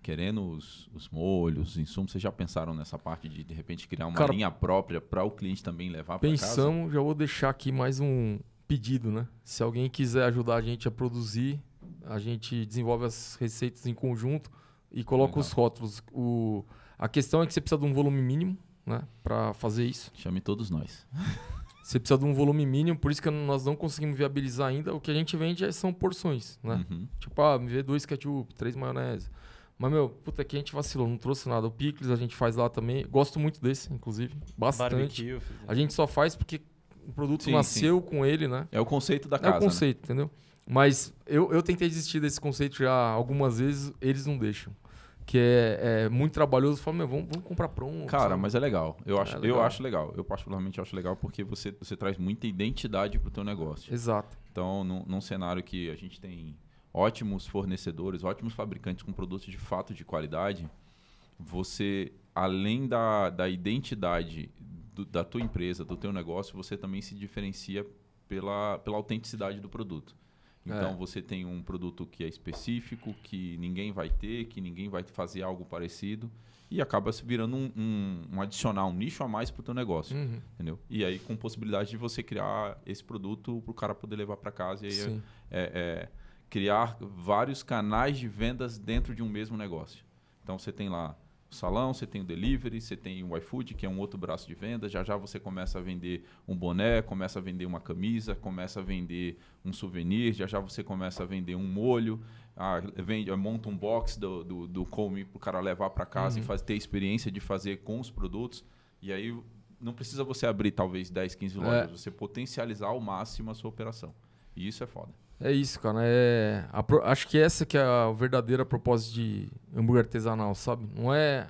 querendo os, os molhos, os insumos, vocês já pensaram nessa parte de de repente criar uma Cara, linha própria para o cliente também levar para casa? Pensamos, já vou deixar aqui mais um pedido, né? Se alguém quiser ajudar a gente a produzir, a gente desenvolve as receitas em conjunto e coloca Legal. os rótulos. O a questão é que você precisa de um volume mínimo né, para fazer isso. Chame todos nós. <laughs> Você precisa de um volume mínimo, por isso que nós não conseguimos viabilizar ainda. O que a gente vende é, são porções, né? Uhum. Tipo, ah, me vê dois ketchup, três maionese. Mas, meu, puta, aqui a gente vacilou, não trouxe nada. O Picles a gente faz lá também. Gosto muito desse, inclusive. Bastante. Barbecue, a gente só faz porque o produto sim, nasceu sim. com ele, né? É o conceito da é casa. É né? o conceito, né? entendeu? Mas eu, eu tentei desistir desse conceito já algumas vezes, eles não deixam que é, é muito trabalhoso, fala, meu, vamos, vamos comprar pronto. Cara, sabe? mas é legal. Eu é acho, é legal. eu acho legal. Eu particularmente acho legal porque você, você traz muita identidade para o teu negócio. Exato. Então, num, num cenário que a gente tem ótimos fornecedores, ótimos fabricantes com produtos de fato de qualidade, você, além da, da identidade do, da tua empresa, do teu negócio, você também se diferencia pela, pela autenticidade do produto. Então é. você tem um produto que é específico, que ninguém vai ter, que ninguém vai fazer algo parecido e acaba se virando um, um, um adicional, um nicho a mais para o teu negócio, uhum. entendeu? E aí com possibilidade de você criar esse produto para o cara poder levar para casa e aí é, é, criar vários canais de vendas dentro de um mesmo negócio. Então você tem lá o salão, você tem o delivery, você tem o iFood, que é um outro braço de venda. Já já você começa a vender um boné, começa a vender uma camisa, começa a vender um souvenir, já já você começa a vender um molho. Ah, vende, monta um box do, do, do come para o cara levar para casa uhum. e faz, ter experiência de fazer com os produtos. E aí não precisa você abrir talvez 10, 15 lojas, é. você potencializar ao máximo a sua operação. E isso é foda. É isso, cara. Né? É pro... Acho que essa que é a verdadeira proposta de hambúrguer artesanal, sabe? Não é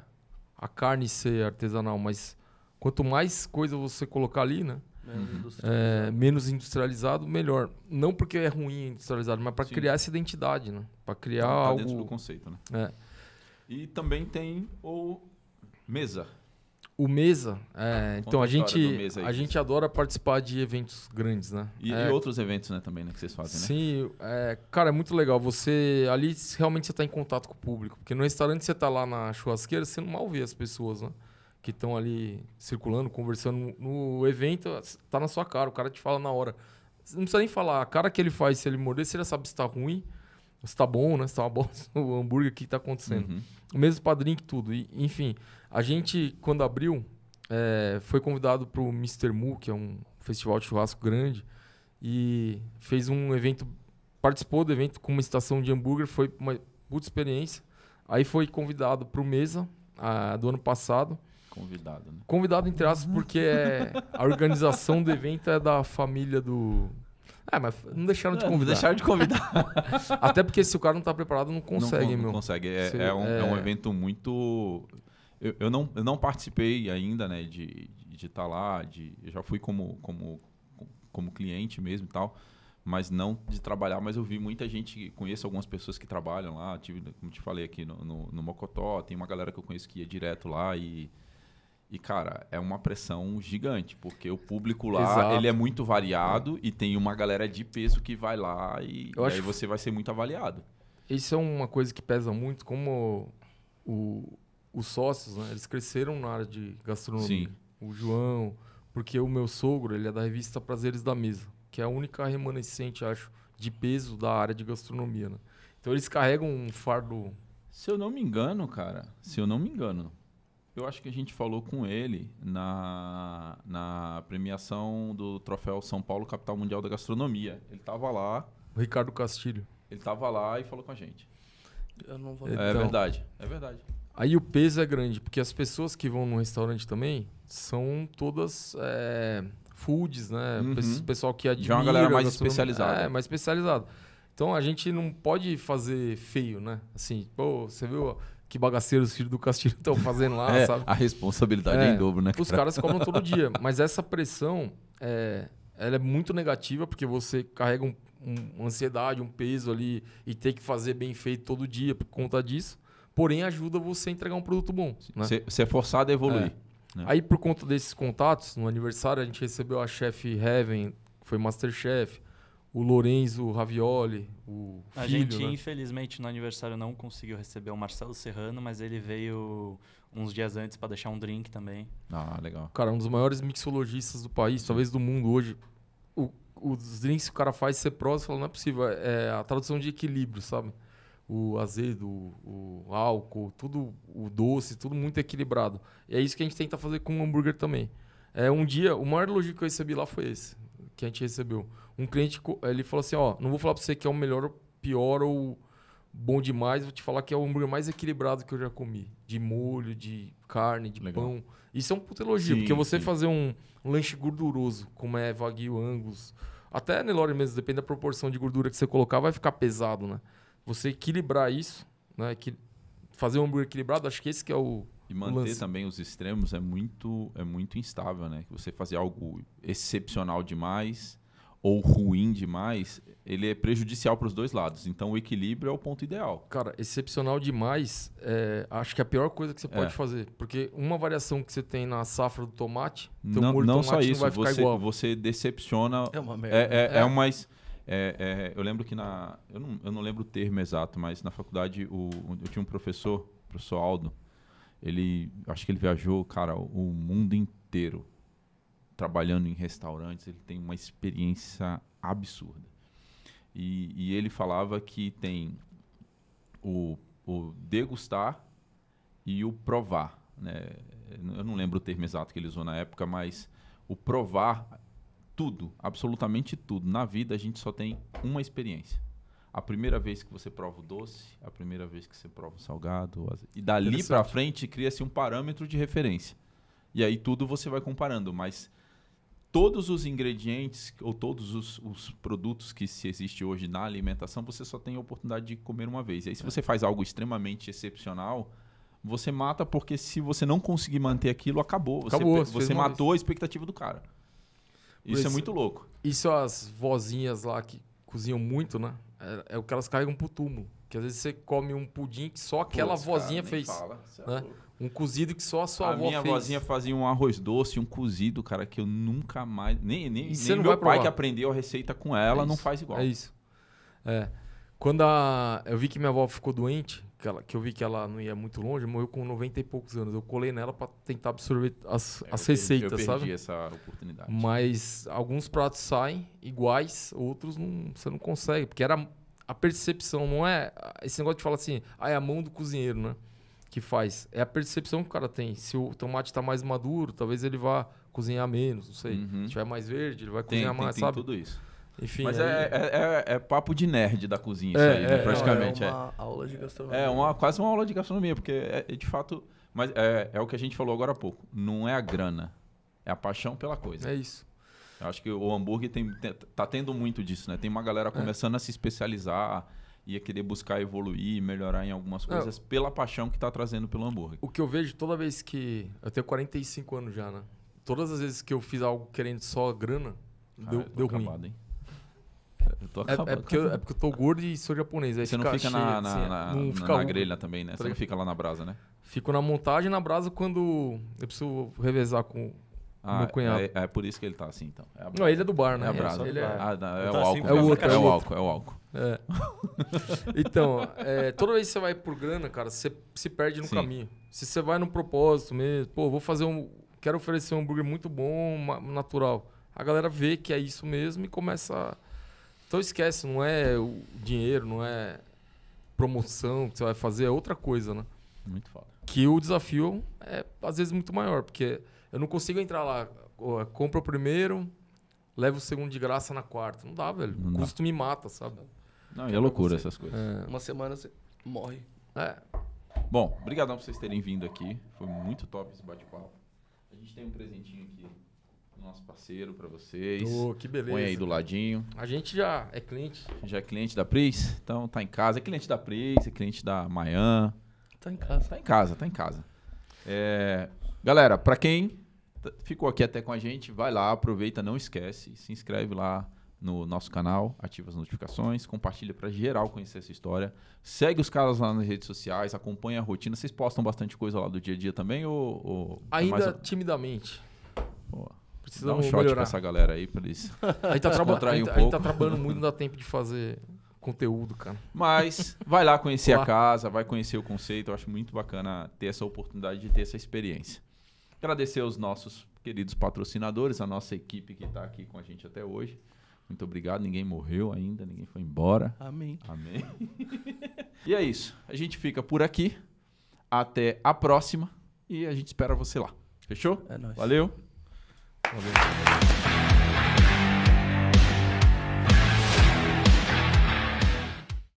a carne ser artesanal, mas quanto mais coisa você colocar ali, né? Menos uhum. industrializado, é, menos industrializado melhor. Não porque é ruim industrializado, mas para criar essa identidade, né? Para criar tá algo... dentro do conceito, né? É. E também tem o mesa. O Mesa, é, ah, então a, a gente, a gente adora participar de eventos grandes, né? E, é, e, outros eventos né, também né, que vocês fazem, sim, né? Sim, é, cara, é muito legal. Você ali realmente você está em contato com o público, porque no restaurante você está lá na churrasqueira, você não mal vê as pessoas, né? Que estão ali circulando, conversando. No evento, tá na sua cara, o cara te fala na hora. Você não precisa nem falar, a cara que ele faz, se ele morder, você já sabe se está ruim se tá bom, né? Se tá uma bosta, <laughs> o hambúrguer, o que tá acontecendo? Uhum. O mesmo padrinho que tudo. E, enfim, a gente, quando abriu, é, foi convidado pro Mr. Mu, que é um festival de churrasco grande, e fez um evento, participou do evento com uma estação de hambúrguer, foi uma puta experiência. Aí foi convidado pro Mesa, a, do ano passado. Convidado, né? Convidado, entre aspas, porque é, a organização do evento é da família do é, mas não deixaram de convidar. deixaram de convidar. <laughs> Até porque se o cara não tá preparado, não consegue, não, não meu. consegue. É, é, um, é... é, um, evento muito. Eu, eu, não, eu não participei ainda, né, de estar de tá lá. De... Eu já fui como, como, como cliente mesmo e tal. Mas não de trabalhar, mas eu vi muita gente, conheço algumas pessoas que trabalham lá, tive, como te falei aqui no, no, no Mocotó, tem uma galera que eu conheço que ia direto lá e e, cara, é uma pressão gigante, porque o público lá ele é muito variado é. e tem uma galera de peso que vai lá e, e aí você vai ser muito avaliado. Isso é uma coisa que pesa muito, como o, os sócios, né? Eles cresceram na área de gastronomia. Sim. O João, porque o meu sogro, ele é da revista Prazeres da Mesa, que é a única remanescente, acho, de peso da área de gastronomia, né? Então eles carregam um fardo... Se eu não me engano, cara, se eu não me engano, eu acho que a gente falou com ele na, na premiação do troféu São Paulo Capital Mundial da Gastronomia. Ele estava lá. Ricardo Castilho. Ele estava lá e falou com a gente. Eu não vou é é então, É verdade, é verdade. Aí o peso é grande, porque as pessoas que vão no restaurante também são todas é, foods, né? Uhum. Pessoal que é admira. Já uma galera mais especializada. É, mais especializada. Então a gente não pode fazer feio, né? Assim, pô, você viu que bagaceiros os filhos do Castilho estão fazendo lá, <laughs> é, sabe? A responsabilidade é, em é, dobro, né? Cara? Os caras cobram todo dia. <laughs> Mas essa pressão, é, ela é muito negativa, porque você carrega um, um, uma ansiedade, um peso ali, e tem que fazer bem feito todo dia por conta disso. Porém, ajuda você a entregar um produto bom. Né? Você né? é forçado a evoluir. É. Né? Aí, por conta desses contatos, no aniversário, a gente recebeu a chefe Heaven, que foi Masterchef o Lorenzo Ravioli, o A filho, gente, né? infelizmente, no aniversário não conseguiu receber o Marcelo Serrano, mas ele veio uns dias antes para deixar um drink também. Ah, legal. Cara, um dos maiores mixologistas do país, talvez do mundo hoje. O, os drinks que o cara faz, ser prova, você fala, não é possível. É, é a tradução de equilíbrio, sabe? O azedo, o, o álcool, tudo, o doce, tudo muito equilibrado. E é isso que a gente tenta fazer com o hambúrguer também. É, um dia, o maior elogio que eu recebi lá foi esse que a gente recebeu. Um cliente, ele falou assim, ó, não vou falar para você que é o melhor, pior ou bom demais, vou te falar que é o hambúrguer mais equilibrado que eu já comi. De molho, de carne, de Legal. pão. Isso é um puto elogio, sim, porque você sim. fazer um, um lanche gorduroso, como é Wagyu, Angus, até Nelore mesmo, depende da proporção de gordura que você colocar, vai ficar pesado, né? Você equilibrar isso, né? Que fazer um hambúrguer equilibrado, acho que esse que é o, e manter também os extremos é muito, é muito instável, né? Que você fazer algo excepcional demais ou ruim demais, ele é prejudicial para os dois lados. Então o equilíbrio é o ponto ideal. Cara, excepcional demais, é, acho que é a pior coisa que você pode é. fazer, porque uma variação que você tem na safra do tomate, teu não, molho não tomate só isso, não vai ficar você, igual. Você decepciona. É uma merda. É, é, é. é. uma, é, é, eu lembro que na. Eu não, eu não lembro o termo exato, mas na faculdade o, eu tinha um professor, o professor Aldo, ele, acho que ele viajou, cara, o mundo inteiro trabalhando em restaurantes. Ele tem uma experiência absurda. E, e ele falava que tem o, o degustar e o provar. Né? Eu não lembro o termo exato que ele usou na época, mas o provar tudo, absolutamente tudo. Na vida a gente só tem uma experiência a primeira vez que você prova o doce, a primeira vez que você prova o salgado. E dali para frente cria-se um parâmetro de referência. E aí tudo você vai comparando, mas todos os ingredientes ou todos os, os produtos que se existe hoje na alimentação, você só tem a oportunidade de comer uma vez. E aí se é. você faz algo extremamente excepcional, você mata porque se você não conseguir manter aquilo, acabou. Você, acabou, você, você matou vez. a expectativa do cara. Isso, isso, é muito louco. Isso as vozinhas lá que cozinham muito, né? É, é o que elas carregam pro túmulo. Que às vezes você come um pudim que só aquela Putz, vozinha fez. Fala, é né? um cozido que só a sua a avó fez. A minha vozinha fazia um arroz doce, um cozido, cara, que eu nunca mais. Nem, nem, nem meu pai provar. que aprendeu a receita com ela é não faz igual. É isso. É. Quando a, eu vi que minha avó ficou doente, que, ela, que eu vi que ela não ia muito longe, morreu com 90 e poucos anos. Eu colei nela para tentar absorver as, é, as eu receitas, perdi, eu sabe? Eu essa oportunidade. Mas alguns pratos saem iguais, outros não, você não consegue. Porque era a percepção, não é... Esse negócio de falar assim, ah, é a mão do cozinheiro, né? Que faz. É a percepção que o cara tem. Se o tomate está mais maduro, talvez ele vá cozinhar menos, não sei. Uhum. Se tiver mais verde, ele vai cozinhar tem, mais, tem sabe? tudo isso. Enfim, Mas é, é, é, é, papo de nerd da cozinha, isso é, aí, né, é, praticamente. É, é uma aula de gastronomia. É uma, quase uma aula de gastronomia, porque de fato. Mas é, o que a gente falou agora há pouco. Não é a grana, é a paixão pela coisa. É isso. Eu acho que o hambúrguer tem, tem, tá tendo muito disso, né? Tem uma galera começando a se especializar e a querer buscar evoluir, melhorar em algumas coisas pela paixão que está trazendo pelo hambúrguer. O que eu vejo toda vez que. Eu tenho 45 anos já, né? Todas as vezes que eu fiz algo querendo só grana, Cara, deu, deu acabado, ruim. Hein? Eu é, é, porque eu, é porque eu tô gordo e sou japonês. Aí você fica não fica na, na, na, fica na grelha também, né? Tá você não fica lá na brasa, né? Fico na montagem na brasa quando eu preciso revezar com ah, meu cunhado. É, é, por isso que ele tá assim, então. É não, ele é do bar, né? É a brasa. Ele é... é ah, não, é, o tá assim álcool, assim, é o outro. É o álcool, é o álcool. É. <laughs> então, é, toda vez que você vai por grana, cara, você se perde no Sim. caminho. Se você vai no propósito mesmo, pô, vou fazer um. Quero oferecer um hambúrguer muito bom, natural. A galera vê que é isso mesmo e começa a então esquece, não é o dinheiro, não é promoção que você vai fazer, é outra coisa, né? Muito foda. Que o desafio é, às vezes, muito maior, porque eu não consigo entrar lá, compra o primeiro, leva o segundo de graça na quarta. Não dá, velho. Não o custo dá. me mata, sabe? Não, e é loucura essas coisas. É. Uma semana você morre. É. Bom, obrigadão por vocês terem vindo aqui. Foi muito top esse bate-papo. A gente tem um presentinho aqui nosso parceiro para vocês. Oh, que beleza. Põe aí do ladinho. A gente já é cliente. Já é cliente da Pris, então tá em casa. É cliente da Pris, é cliente da Mayan. Tá em casa. Tá em casa, tá em casa. É, galera, para quem ficou aqui até com a gente, vai lá, aproveita, não esquece, se inscreve lá no nosso canal, ativa as notificações, compartilha para geral conhecer essa história. Segue os caras lá nas redes sociais, acompanha a rotina. Vocês postam bastante coisa lá do dia a dia também ou, ou... ainda é mais... timidamente? Boa. Precisa um shot melhorar. pra essa galera aí, pra eles a gente tá, a gente, um a gente tá trabalhando muito, não dá tempo de fazer conteúdo, cara. Mas vai lá conhecer a casa, vai conhecer o conceito. Eu acho muito bacana ter essa oportunidade de ter essa experiência. Agradecer aos nossos queridos patrocinadores, a nossa equipe que está aqui com a gente até hoje. Muito obrigado, ninguém morreu ainda, ninguém foi embora. Amém. Amém. <laughs> e é isso. A gente fica por aqui. Até a próxima e a gente espera você lá. Fechou? É nóis. Valeu. Muy